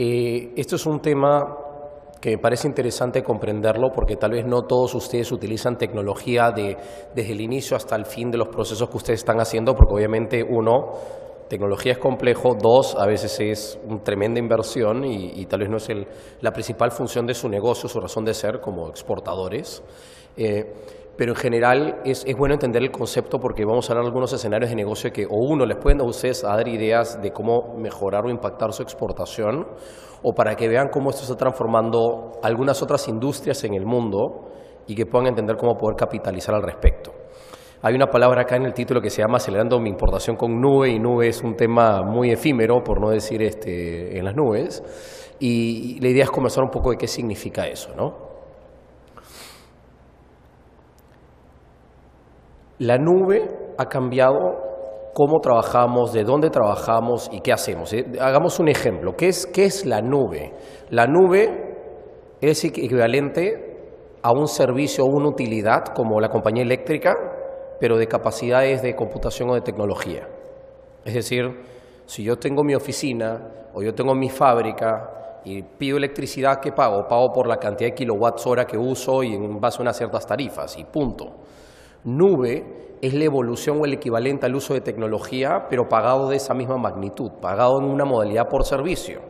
Eh, esto es un tema que me parece interesante comprenderlo porque tal vez no todos ustedes utilizan tecnología de, desde el inicio hasta el fin de los procesos que ustedes están haciendo, porque obviamente uno, tecnología es complejo, dos, a veces es una tremenda inversión y, tal vez no es la principal función de su negocio, su razón de ser como exportadores. Eh, pero en general es, es, bueno entender el concepto porque vamos a hablar algunos escenarios de negocio que o uno les pueden a ustedes dar ideas de cómo mejorar o impactar su exportación o para que vean cómo esto está transformando algunas otras industrias en el mundo y que puedan entender cómo poder capitalizar al respecto. Hay una palabra acá en el título que se llama acelerando mi importación con nube y nube es un tema muy efímero, por no decir este, en las nubes, y la idea es conversar un poco de qué significa eso, ¿no? La nube ha cambiado cómo trabajamos, de dónde trabajamos y qué hacemos. ¿eh? Hagamos un ejemplo. ¿Qué es, qué es la nube? La nube es equivalente a un servicio o una utilidad como la compañía eléctrica, pero de capacidades de computación o de tecnología. Es decir, si yo tengo mi oficina o yo tengo mi fábrica y pido electricidad, ¿qué pago? Pago por la cantidad de kilowatts hora que uso y en base a unas ciertas tarifas y punto. Nube es la evolución o el equivalente al uso de tecnología, pero pagado de esa misma magnitud, pagado en una modalidad por servicio.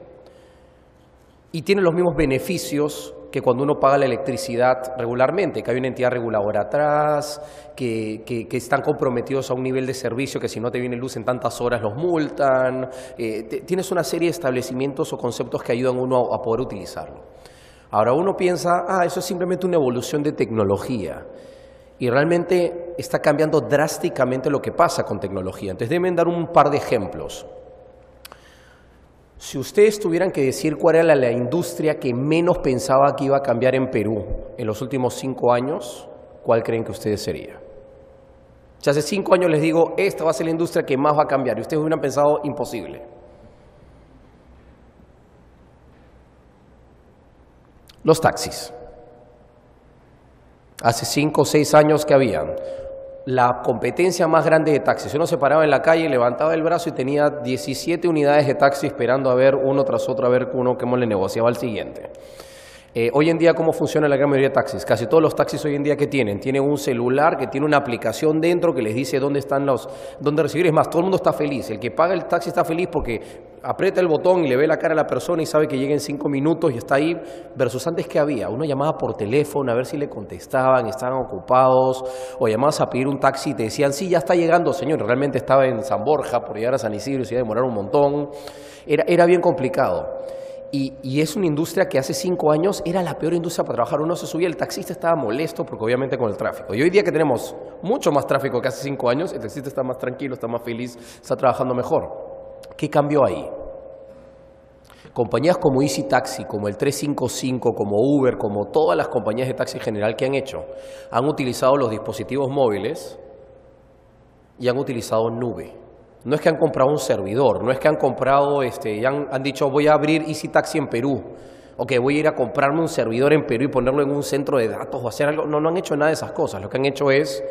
Y tiene los mismos beneficios que cuando uno paga la electricidad regularmente, que hay una entidad reguladora atrás, que, están comprometidos a un nivel de servicio que si no te viene luz en tantas horas los multan. Eh, tienes una serie de establecimientos o conceptos que ayudan a uno a poder utilizarlo. Ahora uno piensa, ah, eso es simplemente una evolución de tecnología. Y realmente está cambiando drásticamente lo que pasa con tecnología. Entonces deben dar un par de ejemplos. Si ustedes tuvieran que decir cuál era la, industria que menos pensaba que iba a cambiar en Perú en los últimos cinco años, ¿cuál creen que ustedes sería? Si hace cinco años les digo, esta va a ser la industria que más va a cambiar, y ustedes hubieran pensado imposible. Los taxis hace cinco o seis años que habían, la competencia más grande de taxis. Uno se paraba en la calle, levantaba el brazo y tenía 17 unidades de taxi esperando a ver uno tras otro, a ver uno cómo le negociaba al siguiente. Eh, hoy en día, ¿cómo funciona la gran mayoría de taxis? Casi todos los taxis hoy en día que tienen, tienen un celular que tiene una aplicación dentro que les dice dónde están los, dónde recibir. Es más, todo el mundo está feliz. El que paga el taxi está feliz porque aprieta el botón y le ve la cara a la persona y sabe que llega en cinco minutos y está ahí, versus antes que había, una llamada por teléfono a ver si le contestaban, estaban ocupados, o llamadas a pedir un taxi y te decían, sí, ya está llegando, señor, realmente estaba en San Borja por llegar a San Isidro y se iba a demorar un montón, era, bien complicado. Y, y, es una industria que hace cinco años era la peor industria para trabajar. Uno se subía, el taxista estaba molesto porque obviamente con el tráfico. Y hoy día que tenemos mucho más tráfico que hace cinco años, el taxista está más tranquilo, está más feliz, está trabajando mejor. ¿Qué cambió ahí? Compañías como Easy Taxi, como el 355, como Uber, como todas las compañías de taxi general que han hecho, han utilizado los dispositivos móviles y han utilizado nube. No es que han comprado un servidor, no es que han comprado, este, han, dicho voy a abrir Easy Taxi en Perú, o que voy a ir a comprarme un servidor en Perú y ponerlo en un centro de datos o hacer algo. No, no han hecho nada de esas cosas. Lo que han hecho es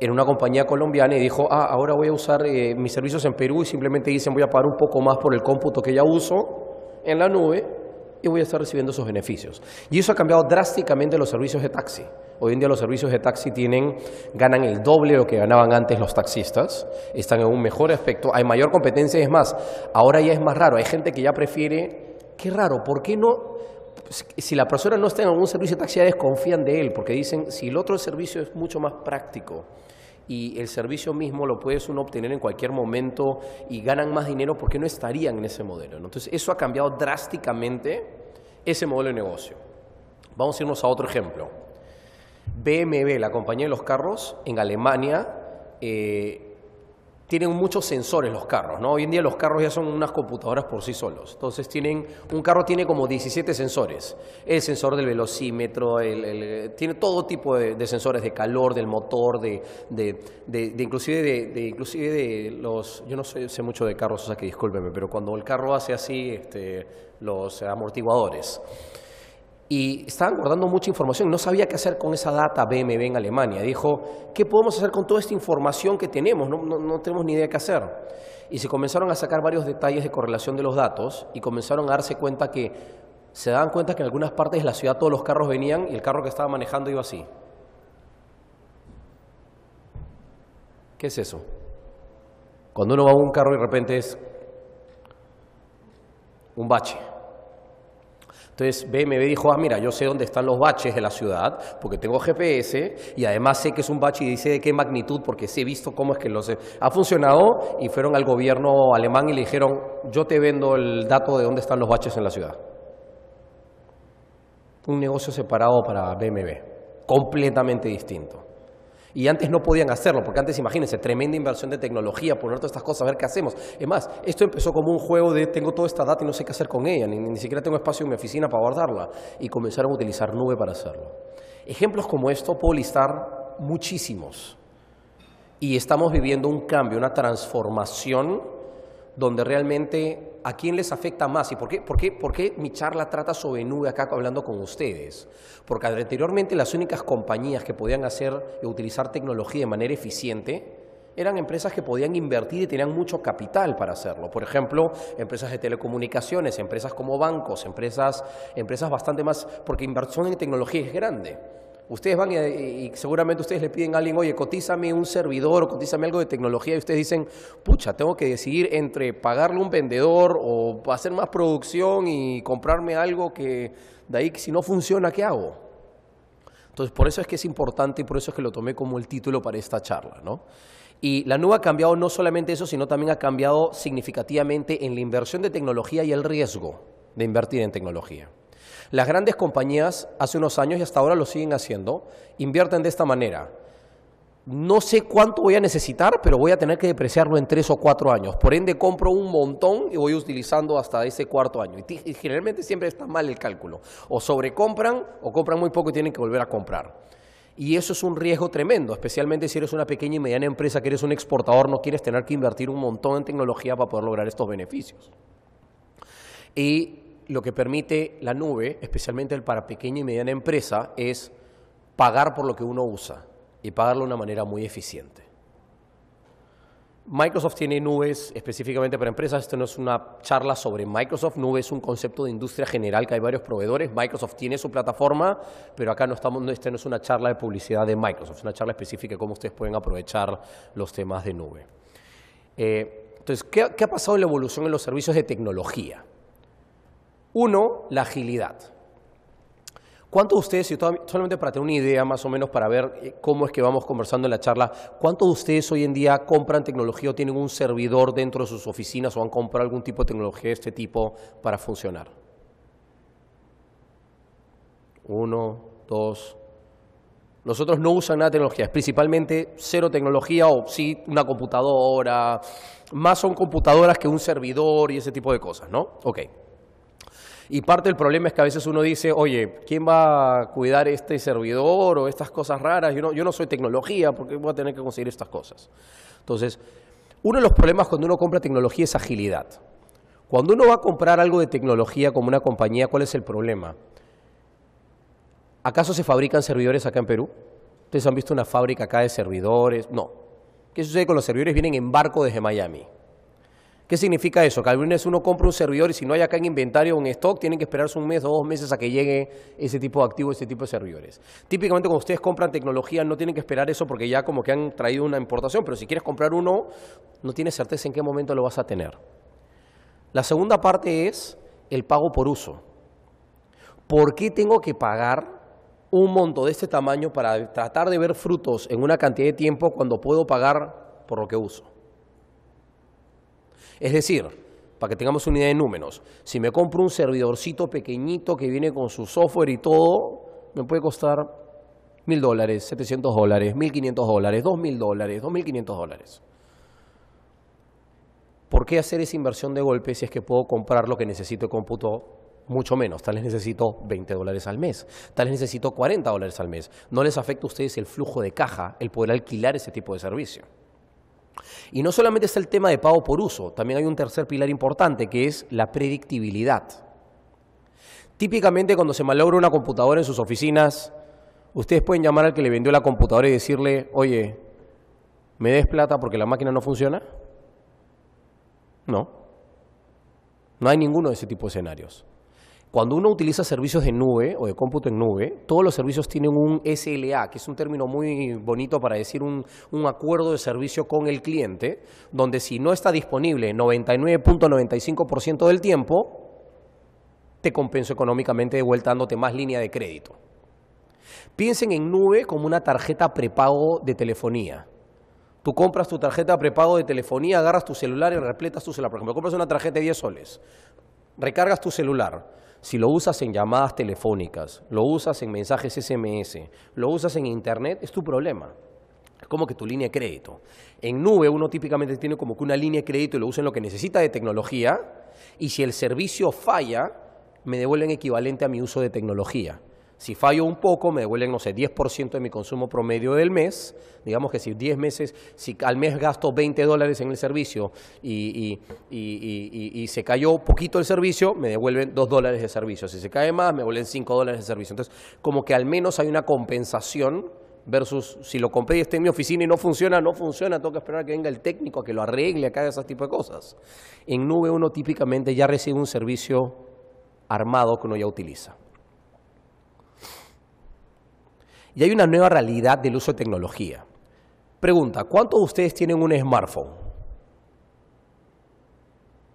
en una compañía colombiana y dijo, ah, ahora voy a usar eh, mis servicios en Perú y simplemente dicen, voy a pagar un poco más por el cómputo que ya uso en la nube y voy a estar recibiendo esos beneficios. Y eso ha cambiado drásticamente los servicios de taxi. Hoy en día los servicios de taxi tienen, ganan el doble de lo que ganaban antes los taxistas, están en un mejor aspecto, hay mayor competencia, es más, ahora ya es más raro, hay gente que ya prefiere, qué raro, ¿por qué no? Si la persona no está en algún servicio de taxi, ya desconfían de él, porque dicen, si el otro servicio es mucho más práctico, y el servicio mismo lo puedes uno obtener en cualquier momento y ganan más dinero, porque no estarían en ese modelo? Entonces, eso ha cambiado drásticamente ese modelo de negocio. Vamos a irnos a otro ejemplo. BMW, la compañía de los carros, en Alemania, eh, tienen muchos sensores los carros, ¿no? Hoy en día los carros ya son unas computadoras por sí solos. Entonces tienen, un carro tiene como 17 sensores. El sensor del velocímetro, tiene todo tipo de, sensores de calor, del motor, de, de, de inclusive de, inclusive de los, yo no sé, sé, mucho de carros, o sea que discúlpeme, pero cuando el carro hace así, este, los amortiguadores y estaban guardando mucha información. No sabía qué hacer con esa data BMW en Alemania. Dijo, ¿qué podemos hacer con toda esta información que tenemos? No, no, tenemos ni idea qué hacer. Y se comenzaron a sacar varios detalles de correlación de los datos y comenzaron a darse cuenta que se daban cuenta que en algunas partes de la ciudad todos los carros venían y el carro que estaba manejando iba así. ¿Qué es eso? Cuando uno va a un carro y de repente es un bache. Entonces BMW dijo, ah, mira, yo sé dónde están los baches de la ciudad, porque tengo GPS y además sé que es un bache y dice de qué magnitud, porque sí he visto cómo es que los... Ha funcionado y fueron al gobierno alemán y le dijeron, yo te vendo el dato de dónde están los baches en la ciudad. Un negocio separado para BMW, completamente distinto. Y antes no podían hacerlo, porque antes, imagínense, tremenda inversión de tecnología, poner todas estas cosas, a ver qué hacemos. Es más, esto empezó como un juego de tengo toda esta data y no sé qué hacer con ella, ni, ni siquiera tengo espacio en mi oficina para guardarla. Y comenzaron a utilizar nube para hacerlo. Ejemplos como esto puedo listar muchísimos. Y estamos viviendo un cambio, una transformación donde realmente a quién les afecta más y por qué, por qué, por qué mi charla trata sobre nube acá hablando con ustedes. Porque anteriormente las únicas compañías que podían hacer y utilizar tecnología de manera eficiente eran empresas que podían invertir y tenían mucho capital para hacerlo. Por ejemplo, empresas de telecomunicaciones, empresas como bancos, empresas, empresas bastante más, porque inversión en tecnología es grande. Ustedes van y, seguramente ustedes le piden a alguien, oye, cotízame un servidor o cotízame algo de tecnología y ustedes dicen, pucha, tengo que decidir entre pagarle un vendedor o hacer más producción y comprarme algo que de ahí si no funciona, ¿qué hago? Entonces, por eso es que es importante y por eso es que lo tomé como el título para esta charla, ¿no? Y la nube ha cambiado no solamente eso, sino también ha cambiado significativamente en la inversión de tecnología y el riesgo de invertir en tecnología. Las grandes compañías hace unos años y hasta ahora lo siguen haciendo, invierten de esta manera. No sé cuánto voy a necesitar, pero voy a tener que depreciarlo en tres o cuatro años. Por ende, compro un montón y voy utilizando hasta ese cuarto año. Y, generalmente siempre está mal el cálculo. O sobrecompran o compran muy poco y tienen que volver a comprar. Y eso es un riesgo tremendo, especialmente si eres una pequeña y mediana empresa, que eres un exportador, no quieres tener que invertir un montón en tecnología para poder lograr estos beneficios. Y lo que permite la nube, especialmente para pequeña y mediana empresa, es pagar por lo que uno usa y pagarlo de una manera muy eficiente. Microsoft tiene nubes específicamente para empresas. Esto no es una charla sobre Microsoft. Nube es un concepto de industria general que hay varios proveedores. Microsoft tiene su plataforma, pero acá no estamos, esta no es una charla de publicidad de Microsoft. Es una charla específica de cómo ustedes pueden aprovechar los temas de nube. Eh, entonces, ¿qué, ¿qué ha pasado en la evolución en los servicios de tecnología? Uno, la agilidad. ¿Cuántos de ustedes, solamente para tener una idea más o menos para ver eh, cómo es que vamos conversando en la charla, cuántos de ustedes hoy en día compran tecnología o tienen un servidor dentro de sus oficinas o han comprado algún tipo de tecnología de este tipo para funcionar? Uno, dos. Nosotros no usan nada de tecnología, es principalmente cero tecnología o sí una computadora, más son computadoras que un servidor y ese tipo de cosas, ¿no? Ok. Y parte del problema es que a veces uno dice, oye, ¿quién va a cuidar este servidor o estas cosas raras? Yo no, yo no soy tecnología, ¿por qué voy a tener que conseguir estas cosas? Entonces, uno de los problemas cuando uno compra tecnología es agilidad. Cuando uno va a comprar algo de tecnología como una compañía, ¿cuál es el problema? ¿Acaso se fabrican servidores acá en Perú? ¿Ustedes han visto una fábrica acá de servidores? No. ¿Qué sucede con los servidores? Vienen en barco desde Miami. ¿Qué significa eso? Que a veces uno compra un servidor y si no hay acá en inventario o en stock, tienen que esperarse un mes o dos meses a que llegue ese tipo de activo, ese tipo de servidores. Típicamente cuando ustedes compran tecnología no tienen que esperar eso porque ya como que han traído una importación, pero si quieres comprar uno, no tienes certeza en qué momento lo vas a tener. La segunda parte es el pago por uso. ¿Por qué tengo que pagar un monto de este tamaño para tratar de ver frutos en una cantidad de tiempo cuando puedo pagar por lo que uso? Es decir, para que tengamos una idea de números, si me compro un servidorcito pequeñito que viene con su software y todo, me puede costar mil dólares, setecientos dólares, quinientos dólares, dos mil dólares, mil quinientos dólares. ¿Por qué hacer esa inversión de golpe si es que puedo comprar lo que necesito de cómputo mucho menos? Tal vez necesito veinte dólares al mes, tal vez necesito cuarenta dólares al mes. ¿No les afecta a ustedes el flujo de caja, el poder alquilar ese tipo de servicio? Y no solamente está el tema de pago por uso, también hay un tercer pilar importante que es la predictibilidad. Típicamente cuando se malogra una computadora en sus oficinas, ustedes pueden llamar al que le vendió la computadora y decirle, oye, ¿me des plata porque la máquina no funciona? No. No hay ninguno de ese tipo de escenarios. Cuando uno utiliza servicios de nube o de cómputo en nube, todos los servicios tienen un SLA, que es un término muy bonito para decir un, acuerdo de servicio con el cliente, donde si no está disponible 99.95% del tiempo, te compenso económicamente devueltándote más línea de crédito. Piensen en nube como una tarjeta prepago de telefonía. Tú compras tu tarjeta prepago de telefonía, agarras tu celular y repletas tu celular. Por ejemplo, compras una tarjeta de 10 soles, recargas tu celular si lo usas en llamadas telefónicas, lo usas en mensajes SMS, lo usas en Internet, es tu problema. Es como que tu línea de crédito. En nube uno típicamente tiene como que una línea de crédito y lo usa en lo que necesita de tecnología y si el servicio falla, me devuelven equivalente a mi uso de tecnología. Si fallo un poco, me devuelven, no sé, 10% de mi consumo promedio del mes. Digamos que si 10 meses, si al mes gasto 20 dólares en el servicio y, se cayó poquito el servicio, me devuelven 2 dólares de servicio. Si se cae más, me devuelven 5 dólares de servicio. Entonces, como que al menos hay una compensación versus si lo compré y está en mi oficina y no funciona, no funciona, tengo que esperar a que venga el técnico a que lo arregle, a que haga tipo de cosas. En nube uno típicamente ya recibe un servicio armado que uno ya utiliza. Y hay una nueva realidad del uso de tecnología. Pregunta, ¿cuántos de ustedes tienen un smartphone?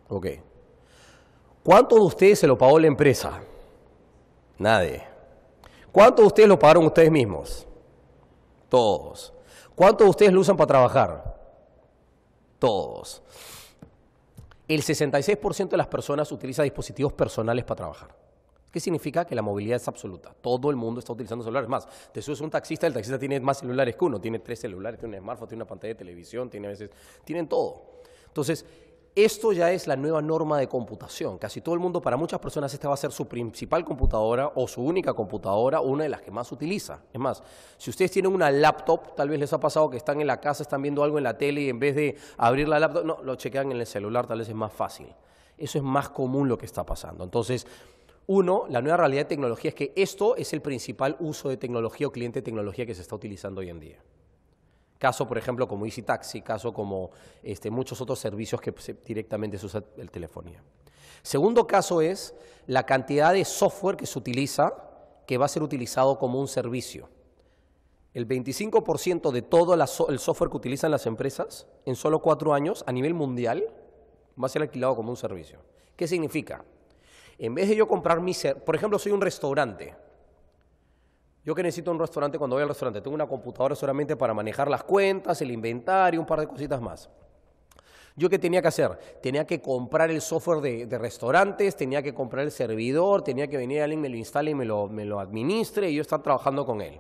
Ok. ¿Cuántos de ustedes se lo pagó la empresa? Nadie. ¿Cuántos de ustedes lo pagaron ustedes mismos? Todos. ¿Cuántos de ustedes lo usan para trabajar? Todos. El 66% de las personas utiliza dispositivos personales para trabajar. ¿Qué significa? Que la movilidad es absoluta. Todo el mundo está utilizando celulares más. Te subes un taxista, el taxista tiene más celulares que uno. Tiene tres celulares, tiene un smartphone, tiene una pantalla de televisión, tiene a veces... Tienen todo. Entonces, esto ya es la nueva norma de computación. Casi todo el mundo, para muchas personas, esta va a ser su principal computadora o su única computadora, una de las que más utiliza. Es más, si ustedes tienen una laptop, tal vez les ha pasado que están en la casa, están viendo algo en la tele y en vez de abrir la laptop, no, lo chequean en el celular, tal vez es más fácil. Eso es más común lo que está pasando. Entonces, uno, la nueva realidad de tecnología es que esto es el principal uso de tecnología o cliente de tecnología que se está utilizando hoy en día. Caso, por ejemplo, como Easy Taxi, caso como este, muchos otros servicios que directamente se usa el telefonía. Segundo caso es la cantidad de software que se utiliza que va a ser utilizado como un servicio. El 25% de todo el software que utilizan las empresas en solo cuatro años a nivel mundial va a ser alquilado como un servicio. ¿Qué significa? En vez de yo comprar mi... Por ejemplo, soy un restaurante. Yo que necesito un restaurante cuando voy al restaurante, tengo una computadora solamente para manejar las cuentas, el inventario, un par de cositas más. ¿Yo que tenía que hacer? Tenía que comprar el software de, restaurantes, tenía que comprar el servidor, tenía que venir alguien, me lo instale y me lo, me lo administre y yo estar trabajando con él.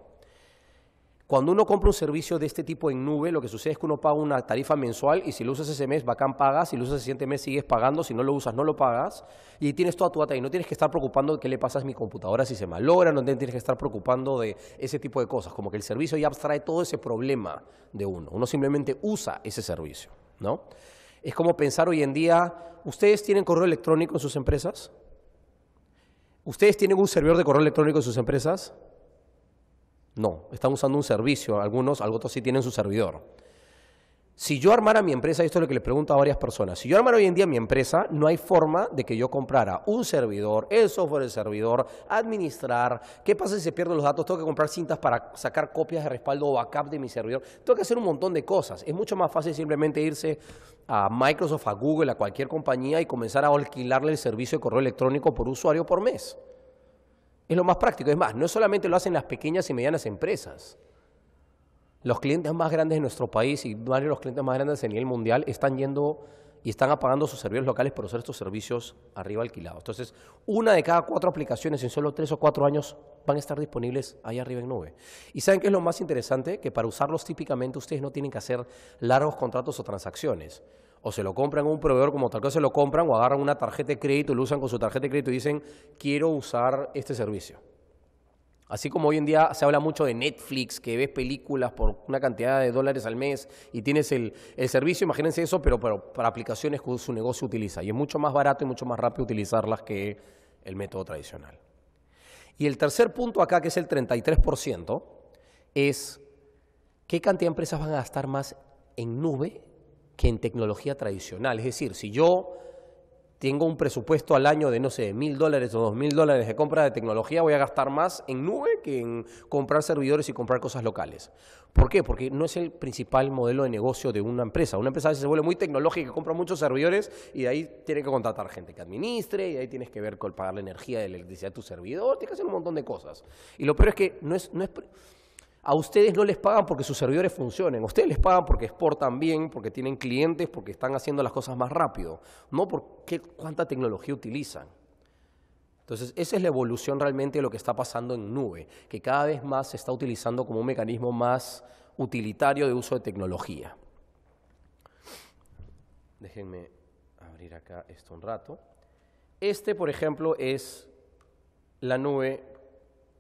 Cuando uno compra un servicio de este tipo en nube, lo que sucede es que uno paga una tarifa mensual y si lo usas ese mes, bacán pagas, si lo usas el siguiente mes sigues pagando, si no lo usas no lo pagas y tienes toda tu data y no tienes que estar preocupando de qué le pasa a mi computadora si se malogra, no tienes que estar preocupando de ese tipo de cosas, como que el servicio ya abstrae todo ese problema de uno, uno simplemente usa ese servicio, ¿no? Es como pensar hoy en día, ¿ustedes tienen correo electrónico en sus empresas? ¿Ustedes tienen un servidor de correo electrónico en sus empresas? No, están usando un servicio, algunos, otros sí tienen su servidor. Si yo armara mi empresa, y esto es lo que les pregunto a varias personas, si yo armara hoy en día mi empresa, no hay forma de que yo comprara un servidor, el software del servidor, administrar, ¿qué pasa si se pierden los datos? Tengo que comprar cintas para sacar copias de respaldo o backup de mi servidor. Tengo que hacer un montón de cosas. Es mucho más fácil simplemente irse a Microsoft, a Google, a cualquier compañía y comenzar a alquilarle el servicio de correo electrónico por usuario por mes. Es lo más práctico. Es más, no solamente lo hacen las pequeñas y medianas empresas. Los clientes más grandes de nuestro país y varios de los clientes más grandes a nivel mundial están yendo y están apagando sus servicios locales por usar estos servicios arriba alquilados. Entonces, una de cada cuatro aplicaciones en solo tres o cuatro años van a estar disponibles ahí arriba en nube. ¿Y saben qué es lo más interesante? Que para usarlos típicamente ustedes no tienen que hacer largos contratos o transacciones o se lo compran a un proveedor como tal vez se lo compran o agarran una tarjeta de crédito, lo usan con su tarjeta de crédito y dicen, quiero usar este servicio. Así como hoy en día se habla mucho de Netflix, que ves películas por una cantidad de dólares al mes y tienes el, servicio, imagínense eso, pero, pero, para aplicaciones que su negocio utiliza. Y es mucho más barato y mucho más rápido utilizarlas que el método tradicional. Y el tercer punto acá, que es el 33%, es qué cantidad de empresas van a gastar más en nube que en tecnología tradicional. Es decir, si yo tengo un presupuesto al año de, no sé, mil dólares o dos mil dólares de compra de tecnología, voy a gastar más en nube que en comprar servidores y comprar cosas locales. ¿Por qué? Porque no es el principal modelo de negocio de una empresa. Una empresa a veces se vuelve muy tecnológica, compra muchos servidores y de ahí tiene que contratar gente que administre, y de ahí tienes que ver con pagar la energía, la electricidad de tu servidor, tienes que hacer un montón de cosas. Y lo peor es que no es, no es, a ustedes no les pagan porque sus servidores funcionen, a ustedes les pagan porque exportan bien, porque tienen clientes, porque están haciendo las cosas más rápido, no porque cuánta tecnología utilizan. Entonces, esa es la evolución realmente de lo que está pasando en nube, que cada vez más se está utilizando como un mecanismo más utilitario de uso de tecnología. Déjenme abrir acá esto un rato. Este, por ejemplo, es la nube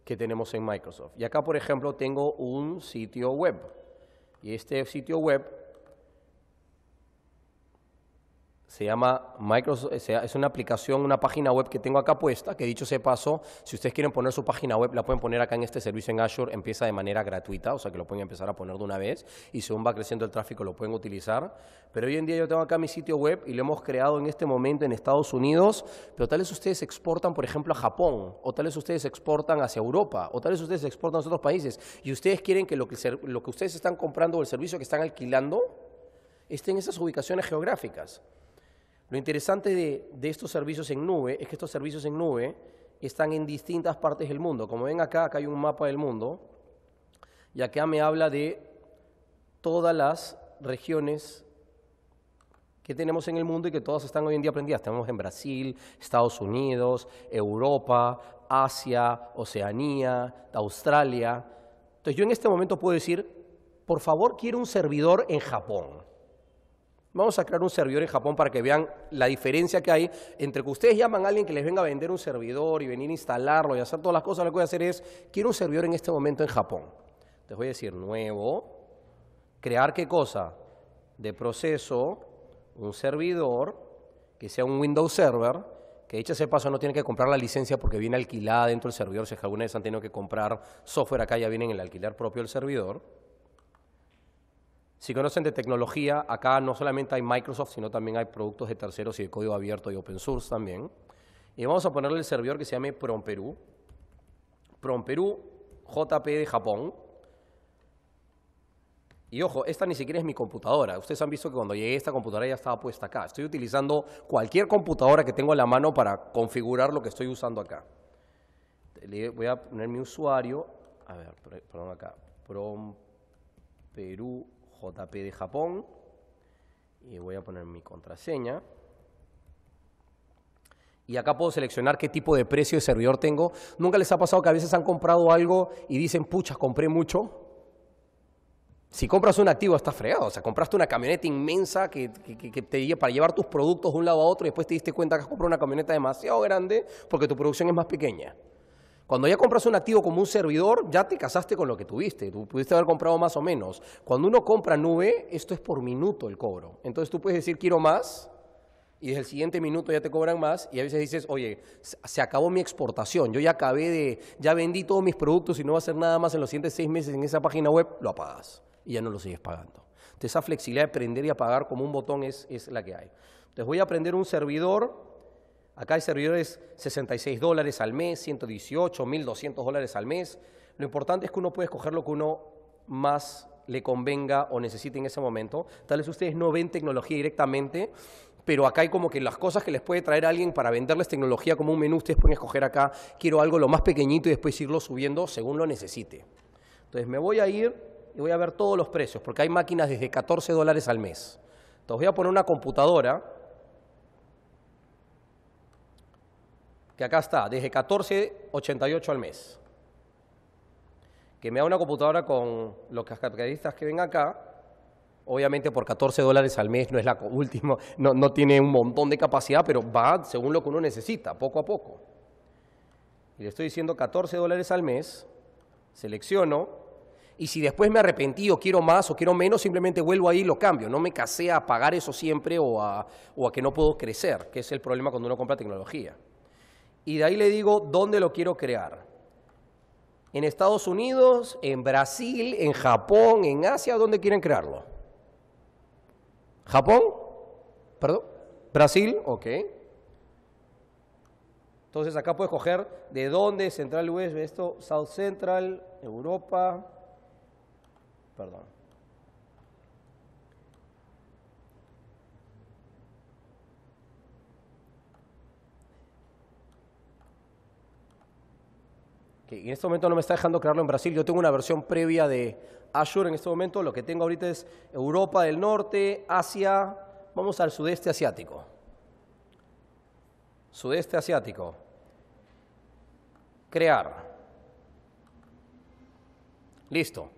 que tenemos en Microsoft. Y acá, por ejemplo, tengo un sitio web. Y este sitio web se llama Microsoft, eh, es una aplicación, una página web que tengo acá puesta, que dicho sea paso, si ustedes quieren poner su página web, la pueden poner acá en este servicio en Azure, empieza de manera gratuita, o sea que lo pueden empezar a poner de una vez, y según va creciendo el tráfico lo pueden utilizar. Pero hoy en día yo tengo acá mi sitio web y lo hemos creado en este momento en Estados Unidos, pero tal vez ustedes exportan, por ejemplo, a Japón, o tal vez ustedes exportan hacia Europa, o tal vez ustedes exportan a otros países, y ustedes quieren que lo que, lo que ustedes están comprando o el servicio que están alquilando esté en esas ubicaciones geográficas. Lo interesante de, estos servicios en nube es que estos servicios en nube están en distintas partes del mundo. Como ven acá, acá hay un mapa del mundo y acá me habla de todas las regiones que tenemos en el mundo y que todas están hoy en día aprendidas. Tenemos en Brasil, Estados Unidos, Europa, Asia, Oceanía, Australia. Entonces yo en este momento puedo decir, por favor quiero un servidor en Japón Vamos a crear un servidor en Japón para que vean la diferencia que hay entre que ustedes llaman a alguien que les venga a vender un servidor y venir a instalarlo y hacer todas las cosas. Lo que voy a hacer es, quiero un servidor en este momento en Japón. Entonces voy a decir nuevo, crear qué cosa? De proceso, un servidor, que sea un Windows Server, que echa ese paso no tiene que comprar la licencia porque viene alquilada dentro del servidor. Si alguna vez han tenido que comprar software acá, ya viene en el alquiler propio del servidor. Si conocen de tecnología, acá no solamente hay Microsoft, sino también hay productos de terceros y de código abierto y open source también. Y vamos a ponerle el servidor que se llame PromPerú. PromPerú JP de Japón. Y ojo, esta ni siquiera es mi computadora. Ustedes han visto que cuando llegué esta computadora ya estaba puesta acá. Estoy utilizando cualquier computadora que tengo en la mano para configurar lo que estoy usando acá. voy a poner mi usuario. A ver, perdón acá. Promperú. JP de Japón y voy a poner mi contraseña. Y acá puedo seleccionar qué tipo de precio de servidor tengo. ¿Nunca les ha pasado que a veces han comprado algo y dicen, pucha, compré mucho? Si compras un activo estás fregado. O sea, compraste una camioneta inmensa que, te para llevar tus productos de un lado a otro y después te diste cuenta que has comprado una camioneta demasiado grande porque tu producción es más pequeña. Cuando ya compras un activo como un servidor, ya te casaste con lo que tuviste, tú pudiste haber comprado más o menos. Cuando uno compra nube, esto es por minuto el cobro. Entonces tú puedes decir quiero más y desde el siguiente minuto ya te cobran más y a veces dices, oye, se acabó mi exportación, yo ya acabé de, ya vendí todos mis productos y no va a hacer nada más en los siguientes seis meses en esa página web, lo apagas y ya no lo sigues pagando. Entonces esa flexibilidad de prender y apagar como un botón es, es la que hay. Entonces voy a prender un servidor Acá hay servidores 66 dólares al mes, 118, 1200 dólares al mes. Lo importante es que uno puede escoger lo que uno más le convenga o necesite en ese momento. Tal vez ustedes no ven tecnología directamente, pero acá hay como que las cosas que les puede traer alguien para venderles tecnología como un menú, ustedes pueden escoger acá, quiero algo lo más pequeñito y después irlo subiendo según lo necesite. Entonces me voy a ir y voy a ver todos los precios, porque hay máquinas desde 14 dólares al mes. Entonces voy a poner una computadora que acá está, desde 14.88 al mes. Que me da una computadora con los características que ven acá, Obviamente por 14 dólares al mes no es la última, no, tiene un montón de capacidad, pero va según lo que uno necesita, poco a poco. Y le estoy diciendo 14 dólares al mes, selecciono, y si después me arrepentí o quiero más o quiero menos, simplemente vuelvo ahí y lo cambio. No me casé a pagar eso siempre o a, o a que no puedo crecer, que es el problema cuando uno compra tecnología y de ahí le digo dónde lo quiero crear. En Estados Unidos, en Brasil, en Japón, en Asia, ¿dónde quieren crearlo? Japón, perdón, Brasil, ok. Entonces acá puedes coger de dónde, Central West, esto, South Central, Europa, perdón. Y en este momento no me está dejando crearlo en Brasil. Yo tengo una versión previa de Azure en este momento. Lo que tengo ahorita es Europa del Norte, Asia, vamos al sudeste asiático. Sudeste asiático. Crear. Listo.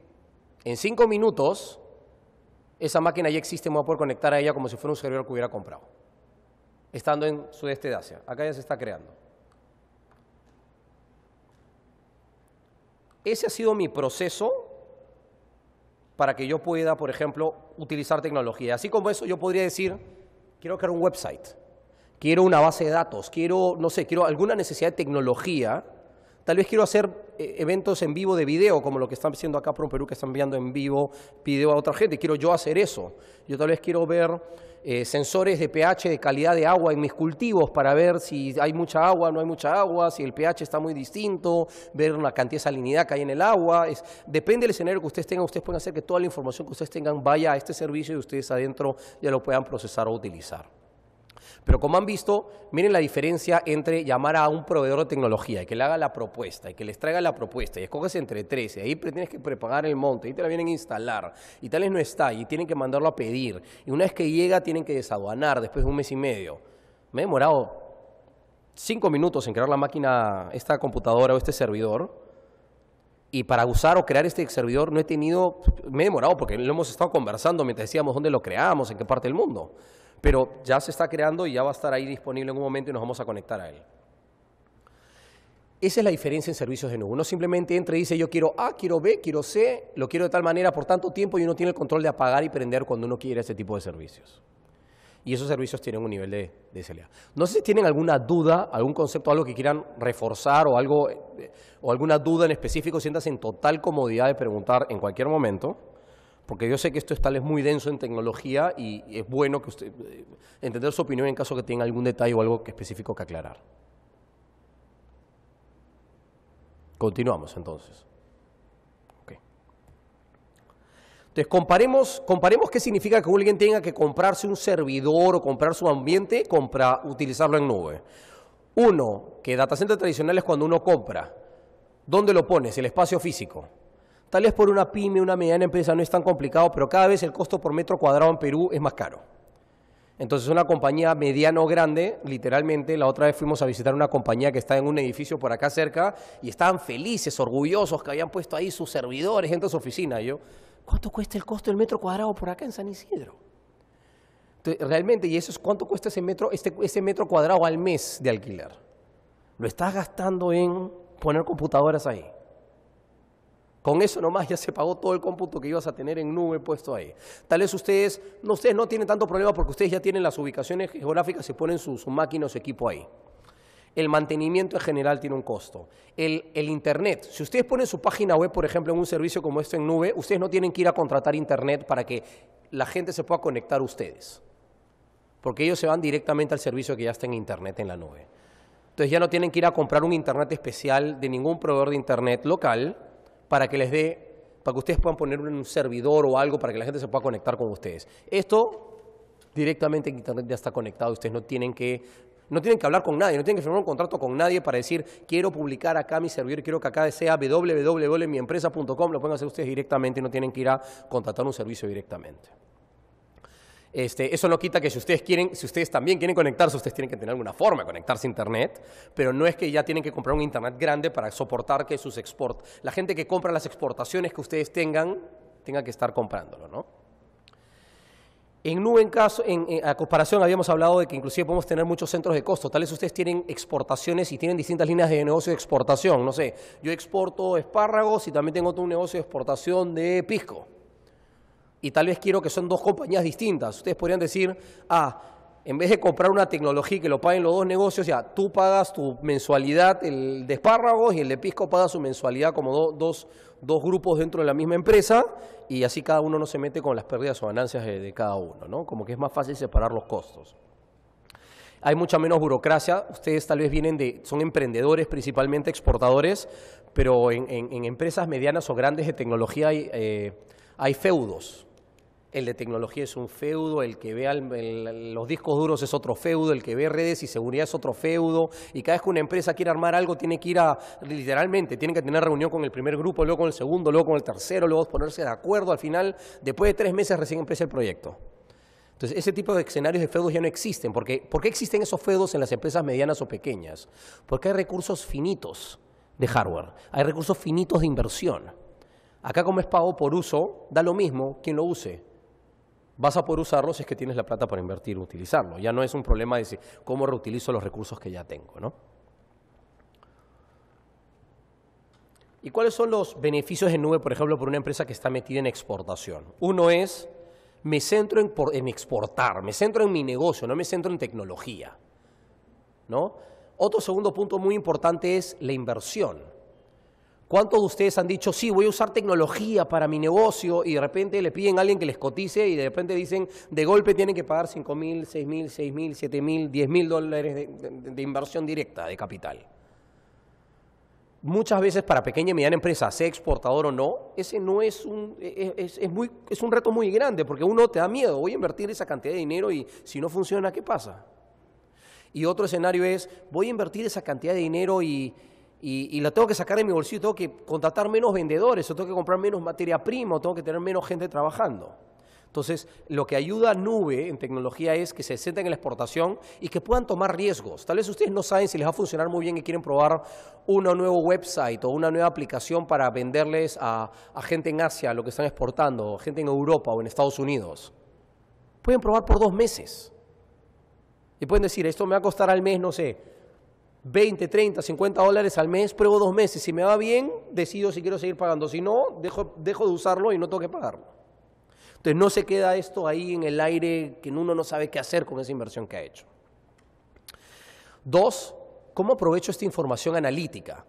En cinco minutos, esa máquina ya existe, me voy a poder conectar a ella como si fuera un servidor que hubiera comprado. Estando en sudeste de Asia. Acá ya se está creando. Ese ha sido mi proceso para que yo pueda, por ejemplo, utilizar tecnología. Así como eso, yo podría decir, quiero crear un website, quiero una base de datos, quiero, no sé, quiero alguna necesidad de tecnología Tal vez quiero hacer eh, eventos en vivo de video, como lo que están haciendo acá un Perú, que están viendo en vivo video a otra gente. Quiero yo hacer eso. Yo tal vez quiero ver eh, sensores de pH, de calidad de agua en mis cultivos para ver si hay mucha agua, no hay mucha agua, si el pH está muy distinto, ver la cantidad de salinidad que hay en el agua. depende del escenario que ustedes tengan, ustedes pueden hacer que toda la información que ustedes tengan vaya a este servicio y ustedes adentro ya lo puedan procesar o utilizar. Pero como han visto, miren la diferencia entre llamar a un proveedor de tecnología y que le haga la propuesta y que les traiga la propuesta y escoges entre 13, ahí tienes que prepagar el monte, ahí te la vienen a instalar y tal vez no está y tienen que mandarlo a pedir y una vez que llega tienen que desaduanar después de un mes y medio. Me he demorado cinco minutos en crear la máquina, esta computadora o este servidor. Y para usar o crear este servidor no he tenido, me he demorado porque lo hemos estado conversando mientras decíamos dónde lo creamos, en qué parte del mundo pero ya se está creando y ya va a estar ahí disponible en un momento y nos vamos a conectar a él. Esa es la diferencia en servicios de nube. Uno simplemente entra y dice, yo quiero A, quiero B, quiero C, lo quiero de tal manera por tanto tiempo y uno tiene el control de apagar y prender cuando uno quiere ese tipo de servicios. Y esos servicios tienen un nivel de, de No sé si tienen alguna duda, algún concepto, algo que quieran reforzar o, algo, eh, o alguna duda en específico, Siéntanse en total comodidad de preguntar en cualquier momento porque yo sé que esto es muy denso en tecnología y es bueno que usted eh, entender su opinión en caso que tenga algún detalle o algo específico que aclarar. Continuamos entonces. Entonces, comparemos, comparemos qué significa que alguien tenga que comprarse un servidor o comprar su ambiente compra utilizarlo en nube. Uno, que data center tradicional es cuando uno compra. ¿Dónde lo pones? El espacio físico. Tal vez por una pyme, una mediana empresa no es tan complicado, pero cada vez el costo por metro cuadrado en Perú es más caro. Entonces una compañía mediano grande, literalmente, la otra vez fuimos a visitar una compañía que está en un edificio por acá cerca y estaban felices, orgullosos que habían puesto ahí sus servidores, gente de su oficina. yo, ¿cuánto cuesta el costo del metro cuadrado por acá en San Isidro? realmente, y eso es cuánto cuesta ese metro, este, ese metro cuadrado al mes de alquiler. Lo estás gastando en poner computadoras ahí con eso nomás ya se pagó todo el cómputo que ibas a tener en nube puesto ahí. Tal vez ustedes no, ustedes no tienen tanto problema porque ustedes ya tienen las ubicaciones geográficas y ponen su, máquinas máquina su equipo ahí. El mantenimiento en general tiene un costo. El, el, Internet, si ustedes ponen su página web, por ejemplo, en un servicio como este en nube, ustedes no tienen que ir a contratar Internet para que la gente se pueda conectar a ustedes. Porque ellos se van directamente al servicio que ya está en Internet en la nube. Entonces ya no tienen que ir a comprar un Internet especial de ningún proveedor de Internet local para que les dé, para que ustedes puedan poner un servidor o algo para que la gente se pueda conectar con ustedes. Esto directamente en Internet ya está conectado, ustedes no tienen que no tienen que hablar con nadie, no tienen que firmar un contrato con nadie para decir, quiero publicar acá mi servidor, quiero que acá sea www.miempresa.com, lo pueden hacer ustedes directamente y no tienen que ir a contratar un servicio directamente. Este, eso no quita que si ustedes quieren, si ustedes también quieren conectarse, ustedes tienen que tener alguna forma de conectarse a internet, pero no es que ya tienen que comprar un internet grande para soportar que sus export, la gente que compra las exportaciones que ustedes tengan, tenga que estar comprándolo, ¿no? En nube, en caso, en, a comparación, habíamos hablado de que inclusive podemos tener muchos centros de costo. Tal vez ustedes tienen exportaciones y tienen distintas líneas de negocio de exportación. No sé, yo exporto espárragos y también tengo otro negocio de exportación de pisco y tal vez quiero que son dos compañías distintas. Ustedes podrían decir, ah, en vez de comprar una tecnología que lo paguen los dos negocios, ya tú pagas tu mensualidad, el de espárragos y el de pisco paga su mensualidad como dos, dos, grupos dentro de la misma empresa y así cada uno no se mete con las pérdidas o ganancias de, cada uno, ¿no? Como que es más fácil separar los costos. Hay mucha menos burocracia, ustedes tal vez vienen de, son emprendedores principalmente, exportadores, pero en, empresas medianas o grandes de tecnología hay eh, feudos, el de tecnología es un feudo, el que ve los discos duros es otro feudo, el que ve redes y seguridad es otro feudo. Y cada vez que una empresa quiere armar algo, tiene que ir a, literalmente, tiene que tener reunión con el primer grupo, luego con el segundo, luego con el tercero, luego ponerse de acuerdo. Al final, después de tres meses recién empieza el proyecto. Entonces, ese tipo de escenarios de feudos ya no existen. Porque, ¿Por qué existen esos feudos en las empresas medianas o pequeñas? Porque hay recursos finitos de hardware, hay recursos finitos de inversión. Acá como es pago por uso, da lo mismo quien lo use vas a poder usarlo si es que tienes la plata para invertir, utilizarlo. Ya no es un problema de decir, ¿cómo reutilizo los recursos que ya tengo? ¿no? ¿Y cuáles son los beneficios de nube, por ejemplo, por una empresa que está metida en exportación? Uno es, me centro en, exportar, me centro en mi negocio, no me centro en tecnología. Otro segundo punto muy importante es la inversión. ¿Cuántos de ustedes han dicho, sí, voy a usar tecnología para mi negocio y de repente le piden a alguien que les cotice y de repente dicen, de golpe tienen que pagar 5 mil, 6 mil, 6 mil, 7 mil, 10 mil dólares de, inversión directa de capital? Muchas veces para pequeña y mediana empresa, sea exportador o no, ese no es un, e, e, es, es, muy, es un reto muy grande porque uno te da miedo, voy a invertir esa cantidad de dinero y si no funciona, ¿qué pasa? Y otro escenario es, voy a invertir esa cantidad de dinero y y, la tengo que sacar de mi bolsillo, tengo que contratar menos vendedores, o tengo que comprar menos materia prima, o tengo que tener menos gente trabajando. Entonces, lo que ayuda a Nube en tecnología es que se sienten en la exportación y que puedan tomar riesgos. Tal vez ustedes no saben si les va a funcionar muy bien y quieren probar un nuevo website o una nueva aplicación para venderles a, gente en Asia lo que están exportando, gente en Europa o en Estados Unidos. Pueden probar por dos meses. Y pueden decir, esto me va a costar al mes, no sé, 20, 30, 50 dólares al mes, pruebo dos meses. Si me va bien, decido si quiero seguir pagando. Si no, dejo, de usarlo y no tengo que pagarlo. Entonces no se queda esto ahí en el aire que uno no sabe qué hacer con esa inversión que ha hecho. Dos, ¿cómo aprovecho esta información analítica?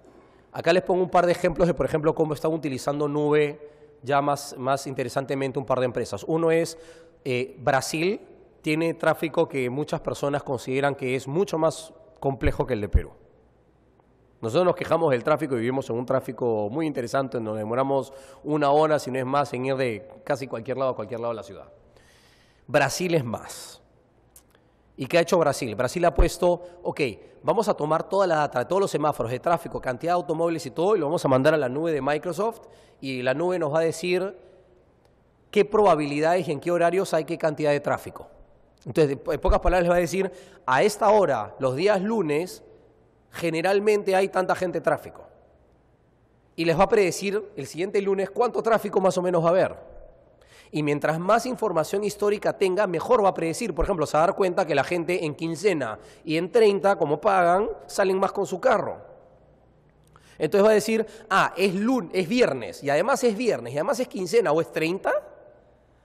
Acá les pongo un par de ejemplos de, por ejemplo, cómo están utilizando nube ya más, más interesantemente un par de empresas. Uno es eh, Brasil, tiene tráfico que muchas personas consideran que es mucho más complejo que el de Perú. Nosotros nos quejamos del tráfico y vivimos en un tráfico muy interesante, nos demoramos una hora, si no es más, en ir de casi cualquier lado a cualquier lado de la ciudad. Brasil es más. ¿Y qué ha hecho Brasil? Brasil ha puesto, ok, vamos a tomar toda la data, todos los semáforos de tráfico, cantidad de automóviles y todo, y lo vamos a mandar a la nube de Microsoft, y la nube nos va a decir qué probabilidades y en qué horarios hay qué cantidad de tráfico. Entonces, en pocas palabras les va a decir, a esta hora, los días lunes, generalmente hay tanta gente tráfico. Y les va a predecir el siguiente lunes cuánto tráfico más o menos va a haber. Y mientras más información histórica tenga, mejor va a predecir. Por ejemplo, se va a dar cuenta que la gente en quincena y en treinta, como pagan, salen más con su carro. Entonces va a decir, ah, es, lunes, es viernes, y además es viernes, y además es quincena o es treinta.